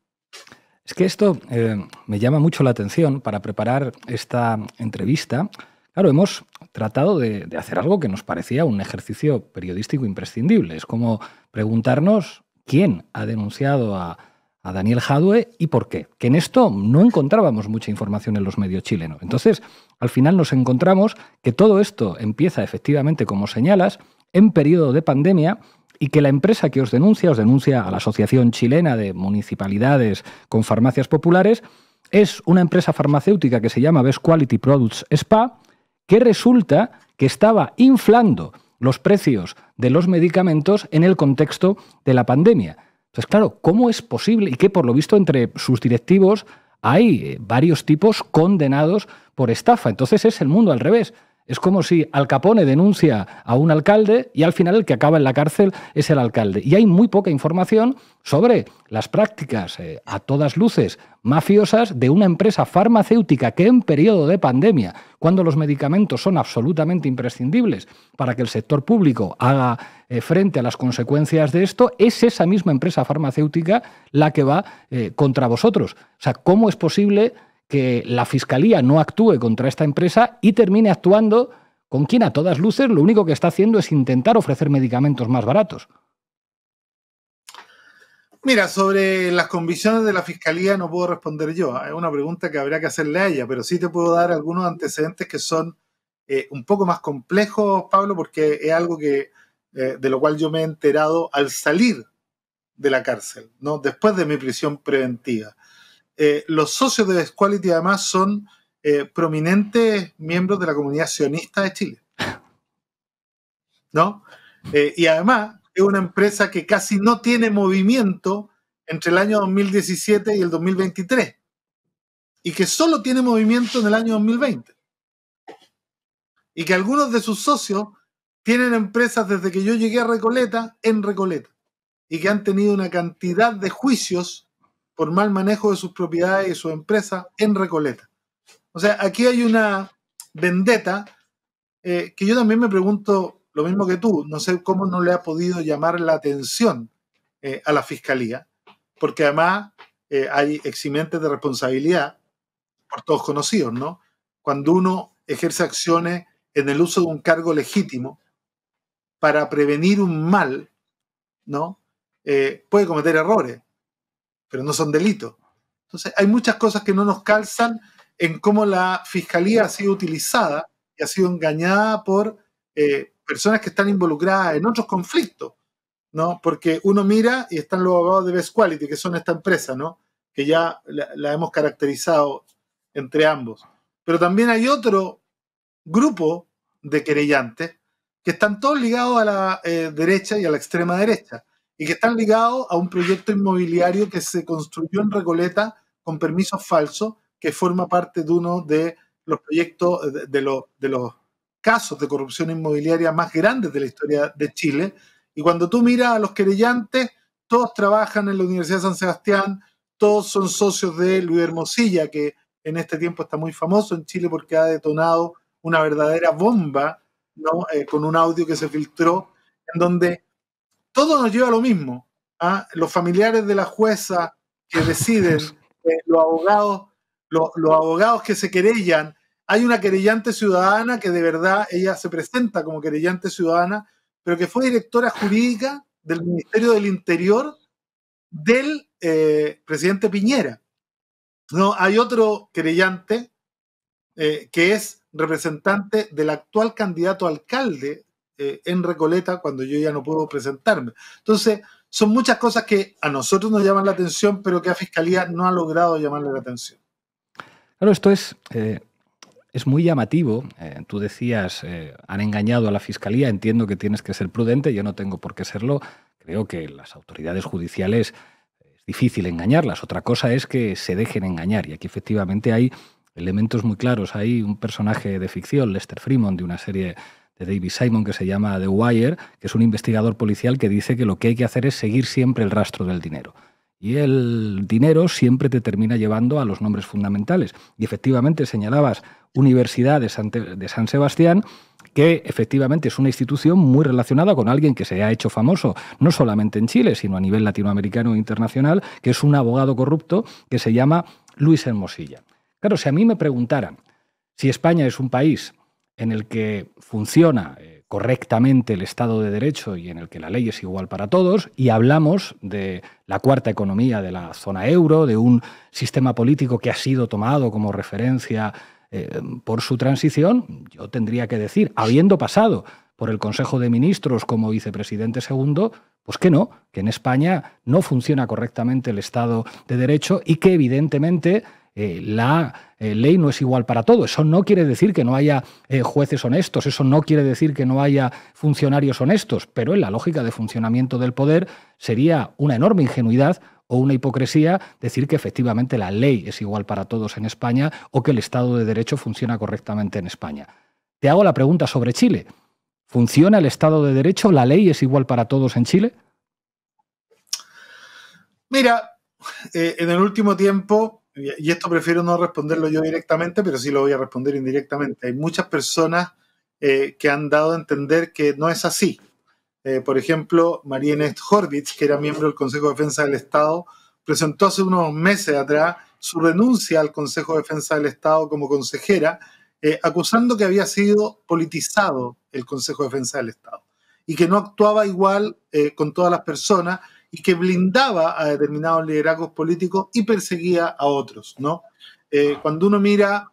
Es que esto eh, me llama mucho la atención para preparar esta entrevista. Claro, hemos tratado de, hacer algo que nos parecía un ejercicio periodístico imprescindible. Es como preguntarnos quién ha denunciado a a Daniel Jadue y por qué. Que en esto no encontrábamos mucha información en los medios chilenos. Entonces, al final nos encontramos que todo esto empieza efectivamente, como señalas, en periodo de pandemia y que la empresa que os denuncia, os denuncia a la Asociación Chilena de Municipalidades con Farmacias Populares, es una empresa farmacéutica que se llama Best Quality Products Spa, que resulta que estaba inflando los precios de los medicamentos en el contexto de la pandemia. Entonces, claro, ¿cómo es posible? Y que por lo visto entre sus directivos hay eh, varios tipos condenados por estafa. Entonces es el mundo al revés. Es como si Al Capone denuncia a un alcalde y al final el que acaba en la cárcel es el alcalde. Y hay muy poca información sobre las prácticas eh, a todas luces mafiosas de una empresa farmacéutica que en periodo de pandemia, cuando los medicamentos son absolutamente imprescindibles para que el sector público haga eh, frente a las consecuencias de esto, es esa misma empresa farmacéutica la que va eh, contra vosotros. O sea, ¿cómo es posible que la Fiscalía no actúe contra esta empresa y termine actuando con quien a todas luces lo único que está haciendo es intentar ofrecer medicamentos más baratos? Mira, sobre las convicciones de la fiscalía no puedo responder yo. Es una pregunta que habría que hacerle a ella, pero sí te puedo dar algunos antecedentes que son eh, un poco más complejos, Pablo, porque es algo que eh, de lo cual yo me he enterado al salir de la cárcel, ¿no? después de mi prisión preventiva. Eh, los socios de Desquality además son eh, prominentes miembros de la comunidad sionista de Chile. ¿No? y además es una empresa que casi no tiene movimiento entre el año 2017 y el 2023 y que solo tiene movimiento en el año 2020 y que algunos de sus socios tienen empresas desde que yo llegué a Recoleta en Recoleta y que han tenido una cantidad de juicios por mal manejo de sus propiedades y sus empresas en Recoleta. O sea, aquí hay una vendetta eh, que yo también me pregunto lo mismo que tú, no sé cómo no le ha podido llamar la atención eh, a la fiscalía, porque además eh, hay eximentes de responsabilidad por todos conocidos, ¿no? Cuando uno ejerce acciones en el uso de un cargo legítimo, para prevenir un mal, ¿no? Eh, puede cometer errores, pero no son delitos. Entonces, hay muchas cosas que no nos calzan en cómo la fiscalía ha sido utilizada y ha sido engañada por eh, personas que están involucradas en otros conflictos, ¿no? Porque uno mira y están los abogados de Best Quality, que son esta empresa, ¿no? Que ya la, la hemos caracterizado entre ambos. Pero también hay otro grupo de querellantes que están todos ligados a la eh, derecha y a la extrema derecha, y que están ligados a un proyecto inmobiliario que se construyó en Recoleta con permisos falsos, que forma parte de uno de los proyectos, eh, de, los, de los casos de corrupción inmobiliaria más grandes de la historia de Chile. Y cuando tú miras a los querellantes, todos trabajan en la Universidad de San Sebastián, todos son socios de Luis Hermosilla, que en este tiempo está muy famoso en Chile porque ha detonado una verdadera bomba eh, con un audio que se filtró, en donde todo nos lleva a lo mismo. a ¿ah? Los familiares de la jueza que deciden, eh, los, abogados, los, abogados que se querellan, hay una querellante ciudadana que de verdad ella se presenta como querellante ciudadana, pero que fue directora jurídica del Ministerio del Interior del eh, presidente Piñera. No, hay otro querellante que es representante del actual candidato alcalde eh, en Recoleta cuando yo ya no puedo presentarme. Entonces, son muchas cosas que a nosotros nos llaman la atención, pero que a Fiscalía no ha logrado llamarle la atención. Claro, esto es, eh, es muy llamativo. Eh, tú decías, han engañado a la Fiscalía, entiendo que tienes que ser prudente, yo no tengo por qué serlo. Creo que las autoridades judiciales es difícil engañarlas. Otra cosa es que se dejen engañar y aquí efectivamente hay elementos muy claros. Hay un personaje de ficción, Lester Freeman, de una serie de David Simon que se llama The Wire, que es un investigador policial que dice que lo que hay que hacer es seguir siempre el rastro del dinero. Y el dinero siempre te termina llevando a los nombres fundamentales. Y efectivamente señalabas Universidad de San, Sebastián, que efectivamente es una institución muy relacionada con alguien que se ha hecho famoso, no solamente en Chile, sino a nivel latinoamericano e internacional, que es un abogado corrupto que se llama Luis Hermosilla. Claro, si a mí me preguntaran si España es un país en el que funciona eh, correctamente el Estado de Derecho y en el que la ley es igual para todos, y hablamos de la cuarta economía de la zona euro, de un sistema político que ha sido tomado como referencia eh, por su transición, yo tendría que decir, habiendo pasado por el Consejo de Ministros como vicepresidente segundo, pues que no, que en España no funciona correctamente el Estado de Derecho y que evidentemente eh, la eh, ley no es igual para todo. Eso no quiere decir que no haya eh, jueces honestos, eso no quiere decir que no haya funcionarios honestos, pero en la lógica de funcionamiento del poder sería una enorme ingenuidad o una hipocresía decir que efectivamente la ley es igual para todos en España o que el Estado de Derecho funciona correctamente en España. Te hago la pregunta sobre Chile. ¿Funciona el Estado de Derecho? ¿La ley es igual para todos en Chile? Mira, en el último tiempo y esto prefiero no responderlo yo directamente, pero sí lo voy a responder indirectamente. Hay muchas personas eh, que han dado a entender que no es así. Eh, por ejemplo, María Inés Horvitz, que era miembro del Consejo de Defensa del Estado, presentó hace unos meses atrás su renuncia al Consejo de Defensa del Estado como consejera, eh, acusando que había sido politizado el Consejo de Defensa del Estado y que no actuaba igual con todas las personas que blindaba a determinados liderazgos políticos y perseguía a otros, ¿no? Eh, cuando uno mira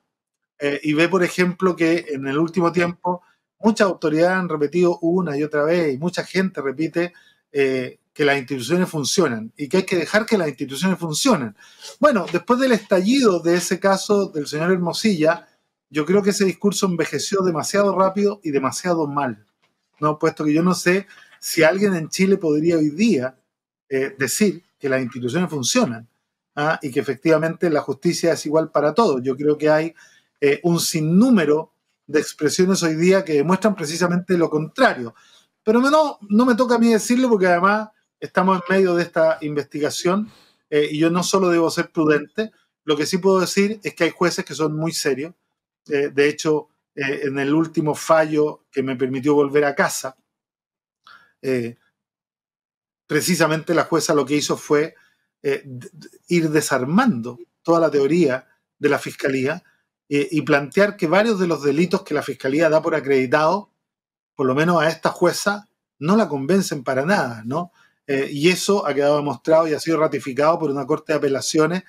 eh, y ve, por ejemplo, que en el último tiempo muchas autoridades han repetido una y otra vez y mucha gente repite eh, que las instituciones funcionan y que hay que dejar que las instituciones funcionen. Bueno, después del estallido de ese caso del señor Hermosilla, yo creo que ese discurso envejeció demasiado rápido y demasiado mal, ¿no? Puesto que yo no sé si alguien en Chile podría hoy día eh, decir que las instituciones funcionan ¿ah? y que efectivamente la justicia es igual para todos. Yo creo que hay eh, un sinnúmero de expresiones hoy día que demuestran precisamente lo contrario. Pero no, no me toca a mí decirlo porque además estamos en medio de esta investigación eh, y yo no solo debo ser prudente, lo que sí puedo decir es que hay jueces que son muy serios. de hecho, en el último fallo que me permitió volver a casa, eh, precisamente la jueza lo que hizo fue eh, ir desarmando toda la teoría de la fiscalía eh, y plantear que varios de los delitos que la fiscalía da por acreditado, por lo menos a esta jueza, no la convencen para nada, ¿no? Eh, y eso ha quedado demostrado y ha sido ratificado por una corte de apelaciones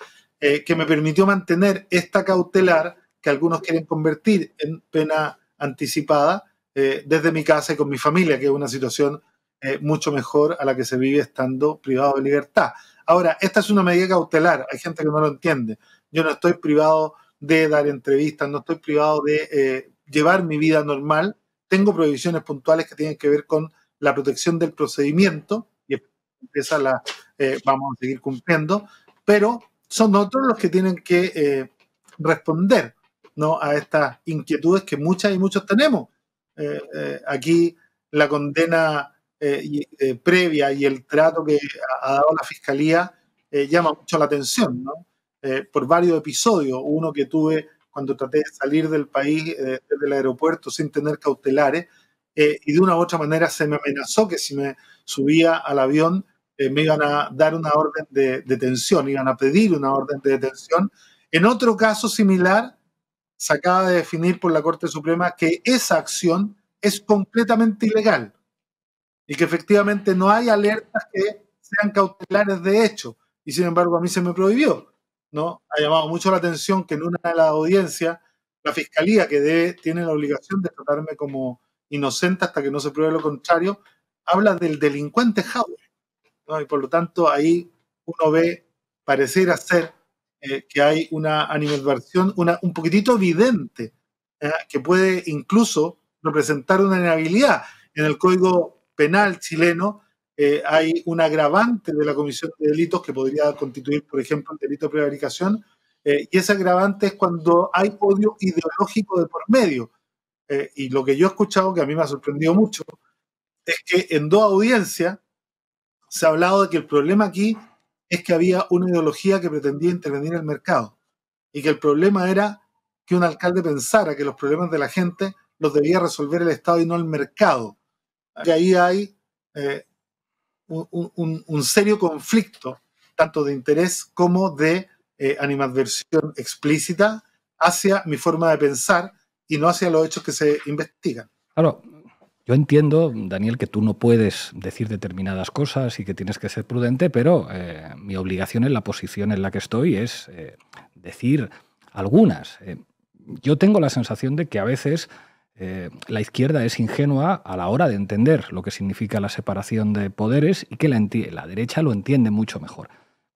que me permitió mantener esta cautelar que algunos quieren convertir en pena anticipada desde mi casa y con mi familia, que es una situación eh, mucho mejor a la que se vive estando privado de libertad. Ahora, esta es una medida cautelar, hay gente que no lo entiende. Yo no estoy privado de dar entrevistas, no estoy privado de eh, llevar mi vida normal, tengo prohibiciones puntuales que tienen que ver con la protección del procedimiento, y esa la eh, vamos a seguir cumpliendo, pero son otros los que tienen que responder ¿no? a estas inquietudes que muchas y muchos tenemos. aquí la condena eh, eh, previa y el trato que ha dado la Fiscalía eh, llama mucho la atención, por varios episodios, uno que tuve cuando traté de salir del país, del aeropuerto, sin tener cautelares, y de una u otra manera se me amenazó que si me subía al avión me iban a dar una orden de detención, iban a pedir una orden de detención. En otro caso similar, se acaba de definir por la Corte Suprema que esa acción es completamente ilegal, y que efectivamente no hay alertas que sean cautelares de hecho. Y sin embargo, a mí se me prohibió. ¿no? Ha llamado mucho la atención que en una de las audiencias, la fiscalía, que tiene la obligación de tratarme como inocente hasta que no se pruebe lo contrario, habla del delincuente Jauregui. Y por lo tanto, ahí uno ve parecer hacer eh, que hay una animadversión un poquitito evidente ¿eh? que puede incluso representar una inhabilidad. En el código penal chileno eh, hay un agravante de la comisión de delitos que podría constituir, por ejemplo, el delito de prevaricación, eh, y ese agravante es cuando hay odio ideológico de por medio. Eh, y lo que yo he escuchado, que a mí me ha sorprendido mucho, es que en dos audiencias se ha hablado de que el problema aquí es que había una ideología que pretendía intervenir en el mercado y que el problema era que un alcalde pensara que los problemas de la gente los debía resolver el Estado y no el mercado que ahí hay eh, un, serio conflicto, tanto de interés como de eh, animadversión explícita hacia mi forma de pensar y no hacia los hechos que se investigan. Claro, yo entiendo, Daniel, que tú no puedes decir determinadas cosas y que tienes que ser prudente, pero eh, mi obligación en la posición en la que estoy es decir algunas. yo tengo la sensación de que a veces eh, la izquierda es ingenua a la hora de entender lo que significa la separación de poderes y que la, derecha lo entiende mucho mejor.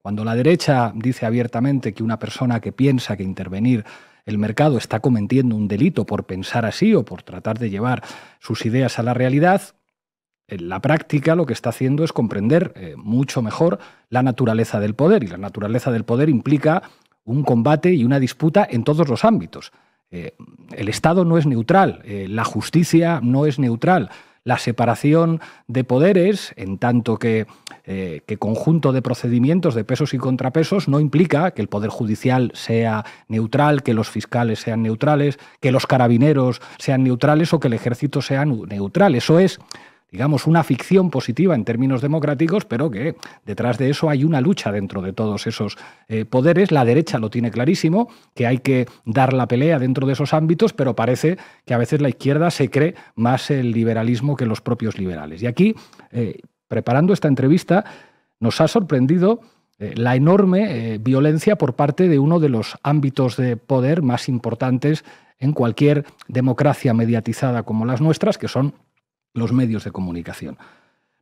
Cuando la derecha dice abiertamente que una persona que piensa que intervenir el mercado está cometiendo un delito por pensar así o por tratar de llevar sus ideas a la realidad, en la práctica lo que está haciendo es comprender eh, mucho mejor la naturaleza del poder y la naturaleza del poder implica un combate y una disputa en todos los ámbitos. Eh, el Estado no es neutral, eh, la justicia no es neutral. La separación de poderes, en tanto que, eh, que, conjunto de procedimientos de pesos y contrapesos, no implica que el Poder Judicial sea neutral, que los fiscales sean neutrales, que los carabineros sean neutrales o que el ejército sea neutral. Eso es digamos, una ficción positiva en términos democráticos, pero que detrás de eso hay una lucha dentro de todos esos eh, poderes. La derecha lo tiene clarísimo, que hay que dar la pelea dentro de esos ámbitos, pero parece que a veces la izquierda se cree más el liberalismo que los propios liberales. Y aquí, eh, preparando esta entrevista, nos ha sorprendido eh, la enorme violencia por parte de uno de los ámbitos de poder más importantes en cualquier democracia mediatizada como las nuestras, que son los medios de comunicación.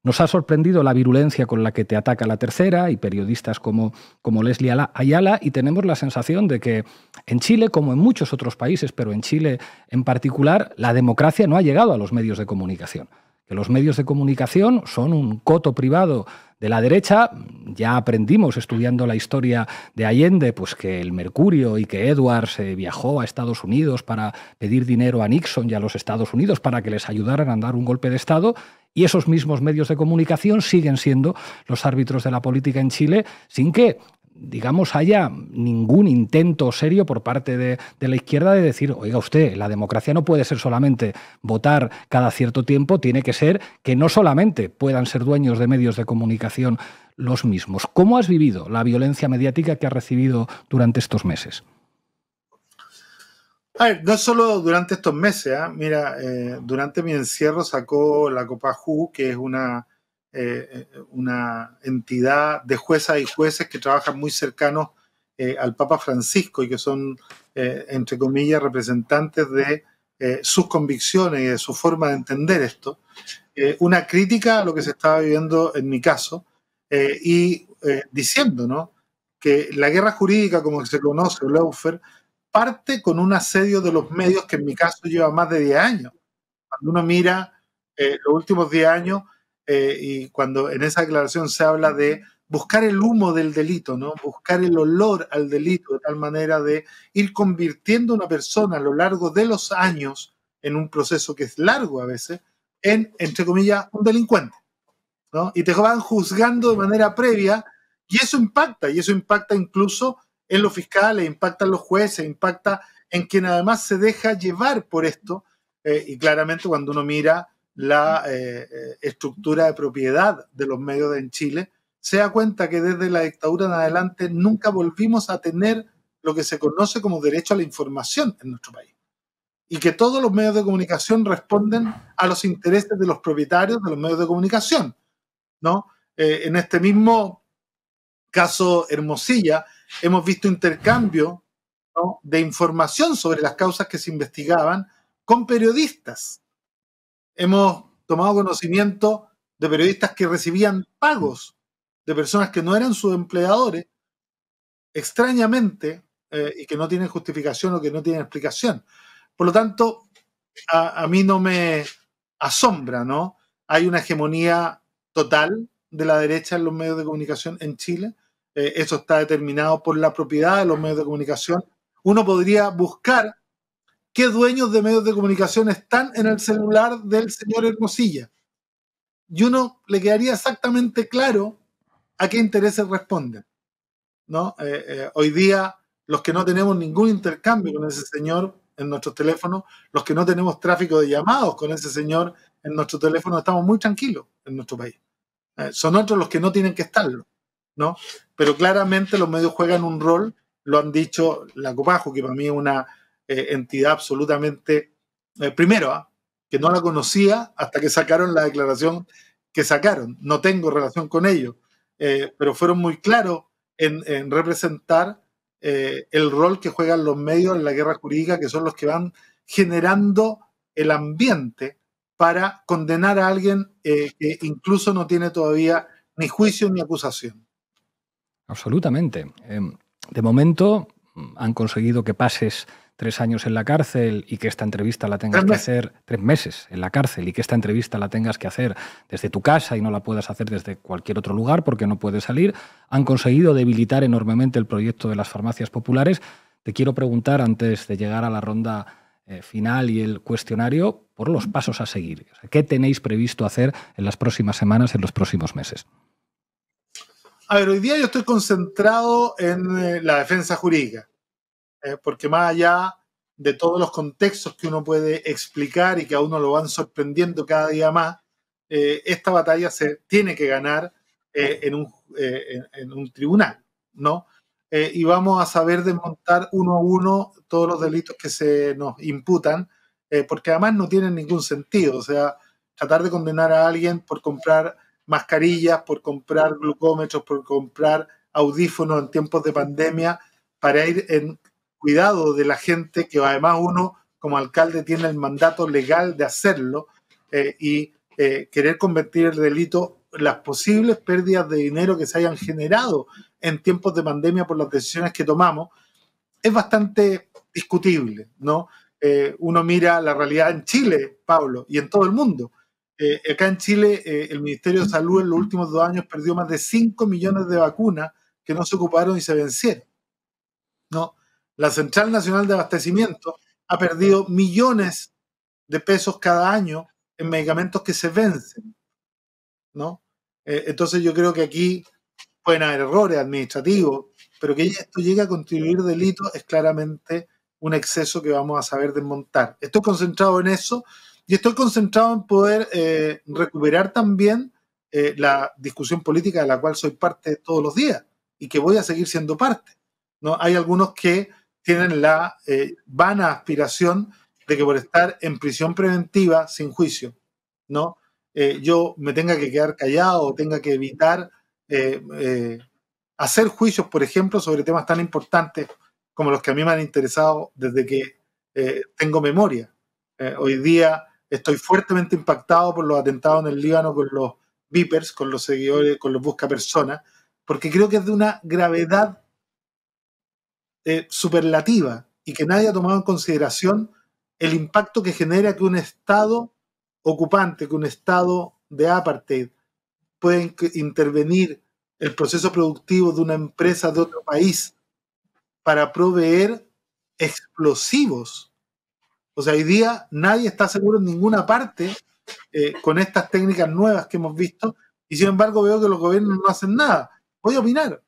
Nos ha sorprendido la virulencia con la que te ataca la tercera y periodistas como, como Leslie Ayala y tenemos la sensación de que en Chile, como en muchos otros países, pero en Chile en particular, la democracia no ha llegado a los medios de comunicación. Que los medios de comunicación son un coto privado de la derecha. Ya aprendimos estudiando la historia de Allende, pues que el Mercurio y que Edwards eh, viajó a Estados Unidos para pedir dinero a Nixon y a los Estados Unidos para que les ayudaran a dar un golpe de Estado. Y esos mismos medios de comunicación siguen siendo los árbitros de la política en Chile, sin que digamos, haya ningún intento serio por parte de, la izquierda de decir, oiga usted, la democracia no puede ser solamente votar cada cierto tiempo, tiene que ser que no solamente puedan ser dueños de medios de comunicación los mismos. ¿Cómo has vivido la violencia mediática que has recibido durante estos meses? A ver, no solo durante estos meses, ¿eh? mira, eh, durante mi encierro sacó la Copa Ju, que es una eh, una entidad de juezas y jueces que trabajan muy cercanos eh, al Papa Francisco y que son, eh, entre comillas, representantes de sus convicciones y de su forma de entender esto. una crítica a lo que se estaba viviendo en mi caso y diciendo ¿no? que la guerra jurídica, como se conoce, o parte con un asedio de los medios que en mi caso lleva más de 10 años. Cuando uno mira los últimos 10 años, eh, y cuando en esa declaración se habla de buscar el humo del delito, ¿no? Buscar el olor al delito, de tal manera de ir convirtiendo a una persona a lo largo de los años, en un proceso que es largo a veces, en, entre comillas, un delincuente. Y te van juzgando de manera previa y eso impacta, y eso impacta incluso en los fiscales, impacta en los jueces, impacta en quien además se deja llevar por esto. Eh, y claramente cuando uno mira la eh, estructura de propiedad de los medios en Chile, se da cuenta que desde la dictadura en adelante nunca volvimos a tener lo que se conoce como derecho a la información en nuestro país. Y que todos los medios de comunicación responden a los intereses de los propietarios de los medios de comunicación. ¿no? Eh, en este mismo caso Hermosilla, hemos visto intercambio de información sobre las causas que se investigaban con periodistas hemos tomado conocimiento de periodistas que recibían pagos de personas que no eran sus empleadores, extrañamente, eh, y que no tienen justificación o que no tienen explicación. Por lo tanto, a, mí no me asombra, ¿no? Hay una hegemonía total de la derecha en los medios de comunicación en Chile. Eh, eso está determinado por la propiedad de los medios de comunicación. Uno podría buscar qué dueños de medios de comunicación están en el celular del señor Hermosilla. Y uno le quedaría exactamente claro a qué intereses responden. ¿no? Eh, eh, hoy día, los que no tenemos ningún intercambio con ese señor en nuestros teléfonos, los que no tenemos tráfico de llamados con ese señor en nuestro teléfono, estamos muy tranquilos en nuestro país. Eh, son otros los que no tienen que estarlo, ¿no? Pero claramente los medios juegan un rol, lo han dicho la Copajo, que para mí es una eh, entidad absolutamente, eh, primero, ¿ah? que no la conocía hasta que sacaron la declaración que sacaron. No tengo relación con ellos, eh, pero fueron muy claros en, representar el rol que juegan los medios en la guerra jurídica, que son los que van generando el ambiente para condenar a alguien que incluso no tiene todavía ni juicio ni acusación. Absolutamente. Em, de momento mm, han conseguido que pases tres años en la cárcel y que esta entrevista la tengas que hacer tres meses en la cárcel y que esta entrevista la tengas que hacer desde tu casa y no la puedas hacer desde cualquier otro lugar porque no puedes salir, han conseguido debilitar enormemente el proyecto de las farmacias populares. Te quiero preguntar antes de llegar a la ronda eh, final y el cuestionario por los pasos a seguir. ¿Qué tenéis previsto hacer en las próximas semanas, en los próximos meses? A ver, hoy día yo estoy concentrado en eh, la defensa jurídica eh, porque más allá de todos los contextos que uno puede explicar y que a uno lo van sorprendiendo cada día más, eh, esta batalla se tiene que ganar eh, en, un, en, un, tribunal, ¿no? y vamos a saber desmontar uno a uno todos los delitos que se nos imputan, porque además no tienen ningún sentido, o sea, tratar de condenar a alguien por comprar mascarillas, por comprar glucómetros, por comprar audífonos en tiempos de pandemia, para ir en cuidado de la gente, que además uno como alcalde tiene el mandato legal de hacerlo, eh, y eh, querer convertir el delito las posibles pérdidas de dinero que se hayan generado en tiempos de pandemia por las decisiones que tomamos, es bastante discutible, ¿no? Eh, uno mira la realidad en Chile, Pablo, y en todo el mundo. acá en Chile, el Ministerio de Salud en los últimos dos años perdió más de 5 millones de vacunas que no se ocuparon y se vencieron. ¿no? La Central Nacional de Abastecimiento ha perdido millones de pesos cada año en medicamentos que se vencen, ¿no? Eh, entonces yo creo que aquí pueden haber errores administrativos, pero que esto llegue a constituir delito es claramente un exceso que vamos a saber desmontar. Estoy concentrado en eso y estoy concentrado en poder eh, recuperar también eh, la discusión política de la cual soy parte todos los días y que voy a seguir siendo parte. ¿no? Hay algunos que tienen la eh, vana aspiración de que por estar en prisión preventiva sin juicio, ¿no? Eh, yo me tenga que quedar callado o tenga que evitar eh, hacer juicios, por ejemplo, sobre temas tan importantes como los que a mí me han interesado desde que tengo memoria. hoy día estoy fuertemente impactado por los atentados en el Líbano con los vipers, con los seguidores, con los busca personas, porque creo que es de una gravedad eh, superlativa y que nadie ha tomado en consideración el impacto que genera que un Estado ocupante, que un Estado de apartheid pueden intervenir el proceso productivo de una empresa de otro país para proveer explosivos. O sea, hoy día nadie está seguro en ninguna parte eh, con estas técnicas nuevas que hemos visto y sin embargo veo que los gobiernos no hacen nada. Voy a opinar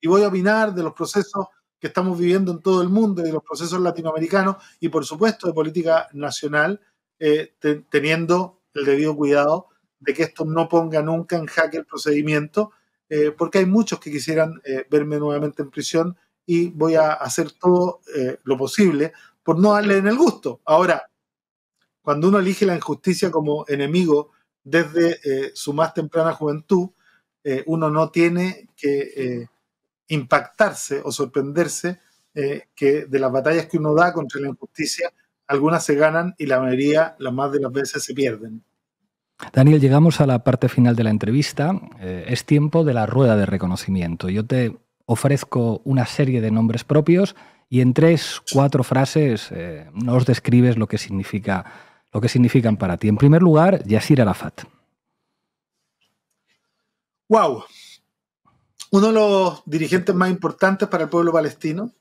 y voy a opinar de los procesos estamos viviendo en todo el mundo y de los procesos latinoamericanos y por supuesto de política nacional, eh, teniendo el debido cuidado de que esto no ponga nunca en jaque el procedimiento, eh, porque hay muchos que quisieran eh, verme nuevamente en prisión y voy a hacer todo lo posible por no darle en el gusto. Ahora, cuando uno elige la injusticia como enemigo desde su más temprana juventud, uno no tiene que impactarse o sorprenderse eh, que de las batallas que uno da contra la injusticia, algunas se ganan y la mayoría, las más de las veces, se pierden. Daniel, llegamos a la parte final de la entrevista. Eh, es tiempo de la rueda de reconocimiento. Yo te ofrezco una serie de nombres propios y en tres, cuatro frases eh, nos describes lo que, significa, lo que significan para ti. En primer lugar, Yasir Arafat. ¡Wow! uno de los dirigentes más importantes para el pueblo palestino,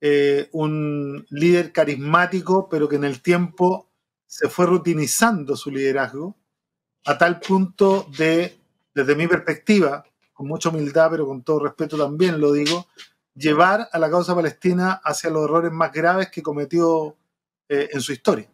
eh, un líder carismático, pero que en el tiempo se fue rutinizando su liderazgo, a tal punto de, desde mi perspectiva, con mucha humildad, pero con todo respeto también lo digo, llevar a la causa palestina hacia los errores más graves que cometió eh, en su historia.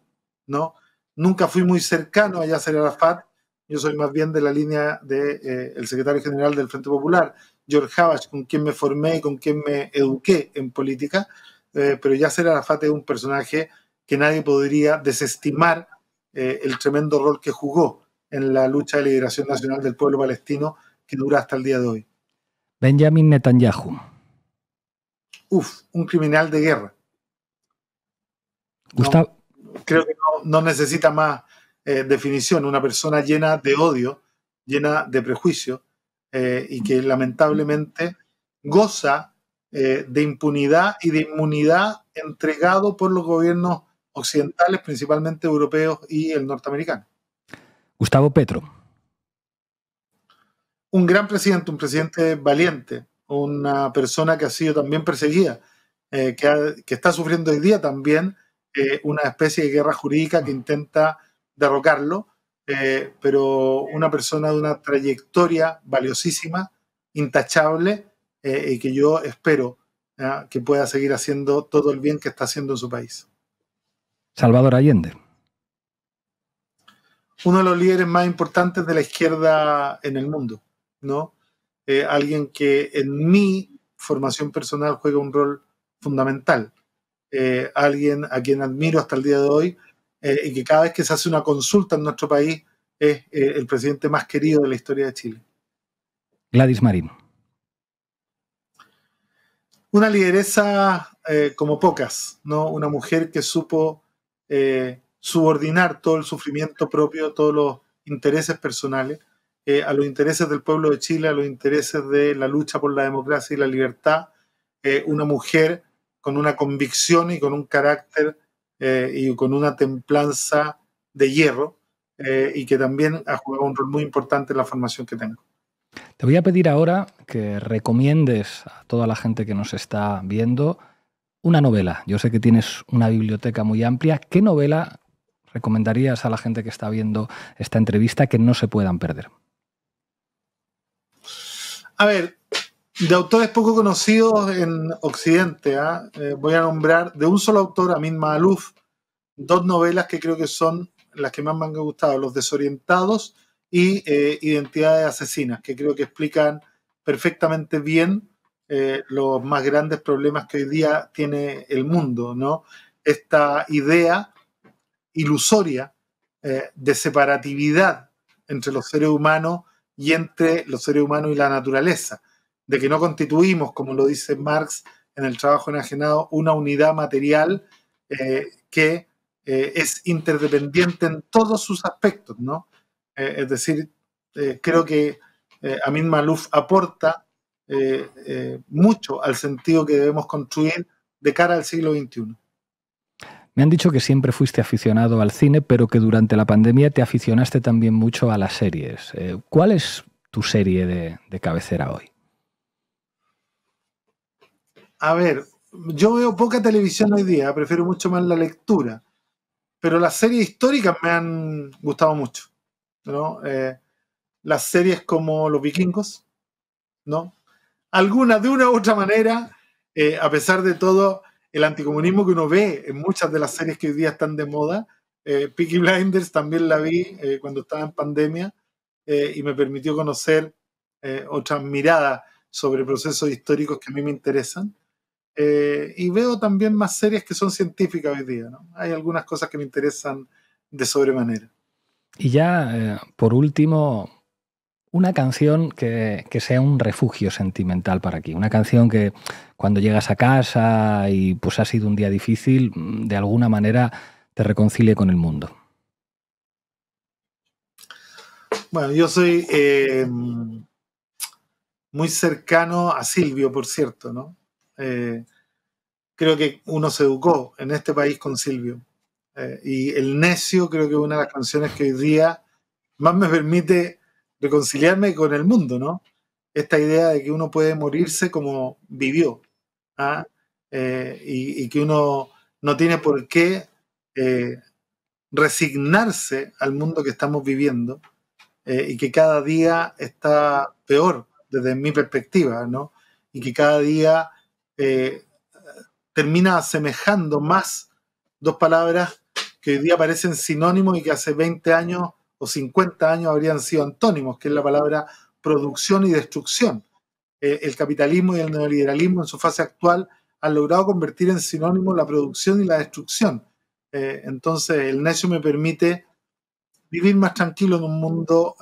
¿no? Nunca fui muy cercano a Yasser Arafat, yo soy más bien de la línea del de, eh, secretario general del Frente Popular, George Havas, con quien me formé y con quien me eduqué en política, eh, pero pero Yasser Arafat es un personaje que nadie podría desestimar eh, el tremendo rol que jugó en la lucha de liberación nacional del pueblo palestino que dura hasta el día de hoy. Benjamin Netanyahu. Uf, un criminal de guerra. Gustavo. creo que no necesita más eh, definición, una persona llena de odio, llena de prejuicio eh, y que lamentablemente goza eh, de impunidad y de inmunidad entregado por los gobiernos occidentales, principalmente europeos y el norteamericano. Gustavo Petro. Un gran presidente, un presidente valiente, una persona que ha sido también perseguida, que, está sufriendo hoy día también una especie de guerra jurídica que intenta derrocarlo, eh, pero una persona de una trayectoria valiosísima, intachable, eh, y que yo espero que pueda seguir haciendo todo el bien que está haciendo en su país. Salvador Allende. Uno de los líderes más importantes de la izquierda en el mundo, ¿no? Eh, alguien que en mi formación personal juega un rol fundamental. alguien a quien admiro hasta el día de hoy, eh, y que cada vez que se hace una consulta en nuestro país es eh, el presidente más querido de la historia de Chile. Gladys Marín. Una lideresa eh, como pocas, ¿no? Una mujer que supo subordinar todo el sufrimiento propio, todos los intereses personales, a los intereses del pueblo de Chile, a los intereses de la lucha por la democracia y la libertad. una mujer con una convicción y con un carácter eh, y con una templanza de hierro eh, y que también ha jugado un rol muy importante en la formación que tengo. Te voy a pedir ahora que recomiendes a toda la gente que nos está viendo una novela. Yo sé que tienes una biblioteca muy amplia. ¿Qué novela recomendarías a la gente que está viendo esta entrevista que no se puedan perder? A ver, de autores poco conocidos en Occidente, ¿ah? eh, voy a nombrar de un solo autor, Amin Maaluf, dos novelas que creo que son las que más me han gustado, Los desorientados y eh, Identidades asesinas, que creo que explican perfectamente bien eh, los más grandes problemas que hoy día tiene el mundo, ¿no? Esta idea ilusoria de separatividad entre los seres humanos y entre los seres humanos y la naturaleza de que no constituimos, como lo dice Marx en el trabajo enajenado, una unidad material eh, que eh, es interdependiente en todos sus aspectos, ¿no? Eh, es decir, creo que Amin Malouf aporta mucho al sentido que debemos construir de cara al siglo XXI. Me han dicho que siempre fuiste aficionado al cine, pero que durante la pandemia te aficionaste también mucho a las series. ¿Cuál es tu serie de cabecera hoy? a ver, yo veo poca televisión hoy día, prefiero mucho más la lectura, pero las series históricas me han gustado mucho, eh, las series como Los Vikingos, ¿no? Algunas de una u otra manera, eh, a pesar de todo el anticomunismo que uno ve en muchas de las series que hoy día están de moda, eh, Peaky Blinders también la vi eh, cuando estaba en pandemia y me permitió conocer otras miradas sobre procesos históricos que a mí me interesan. Eh, y veo también más series que son científicas hoy día. ¿no? Hay algunas cosas que me interesan de sobremanera. Y ya, eh, por último, una canción que, sea un refugio sentimental para aquí. Una canción que cuando llegas a casa y pues ha sido un día difícil, mm, de alguna manera te reconcilie con el mundo. Bueno, yo soy eh, muy cercano a Silvio, por cierto, ¿no? Eh, creo que uno se educó en este país con Silvio. Eh, y El Necio creo que es una de las canciones que hoy día más me permite reconciliarme con el mundo, ¿no? Esta idea de que uno puede morirse como vivió. ¿ah? Eh, y, y, que uno no tiene por qué resignarse al mundo que estamos viviendo y que cada día está peor desde mi perspectiva, ¿no? Y que cada día eh, termina asemejando más dos palabras que hoy día parecen sinónimos y que hace 20 años o 50 años habrían sido antónimos, que es la palabra producción y destrucción. Eh, el capitalismo y el neoliberalismo en su fase actual han logrado convertir en sinónimo la producción y la destrucción. Eh, entonces, el necio me permite vivir más tranquilo en un mundo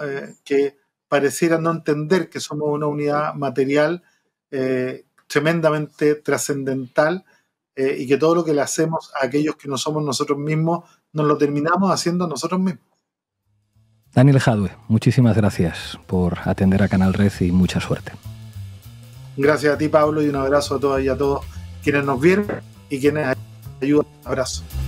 que pareciera no entender que somos una unidad material tremendamente trascendental eh, y que todo lo que le hacemos a aquellos que no somos nosotros mismos, nos lo terminamos haciendo nosotros mismos. Daniel Jadwe, muchísimas gracias por atender a Canal Red y mucha suerte. Gracias a ti, Pablo, y un abrazo a todas y a todos quienes nos vieron y quienes ayudan. Un abrazo.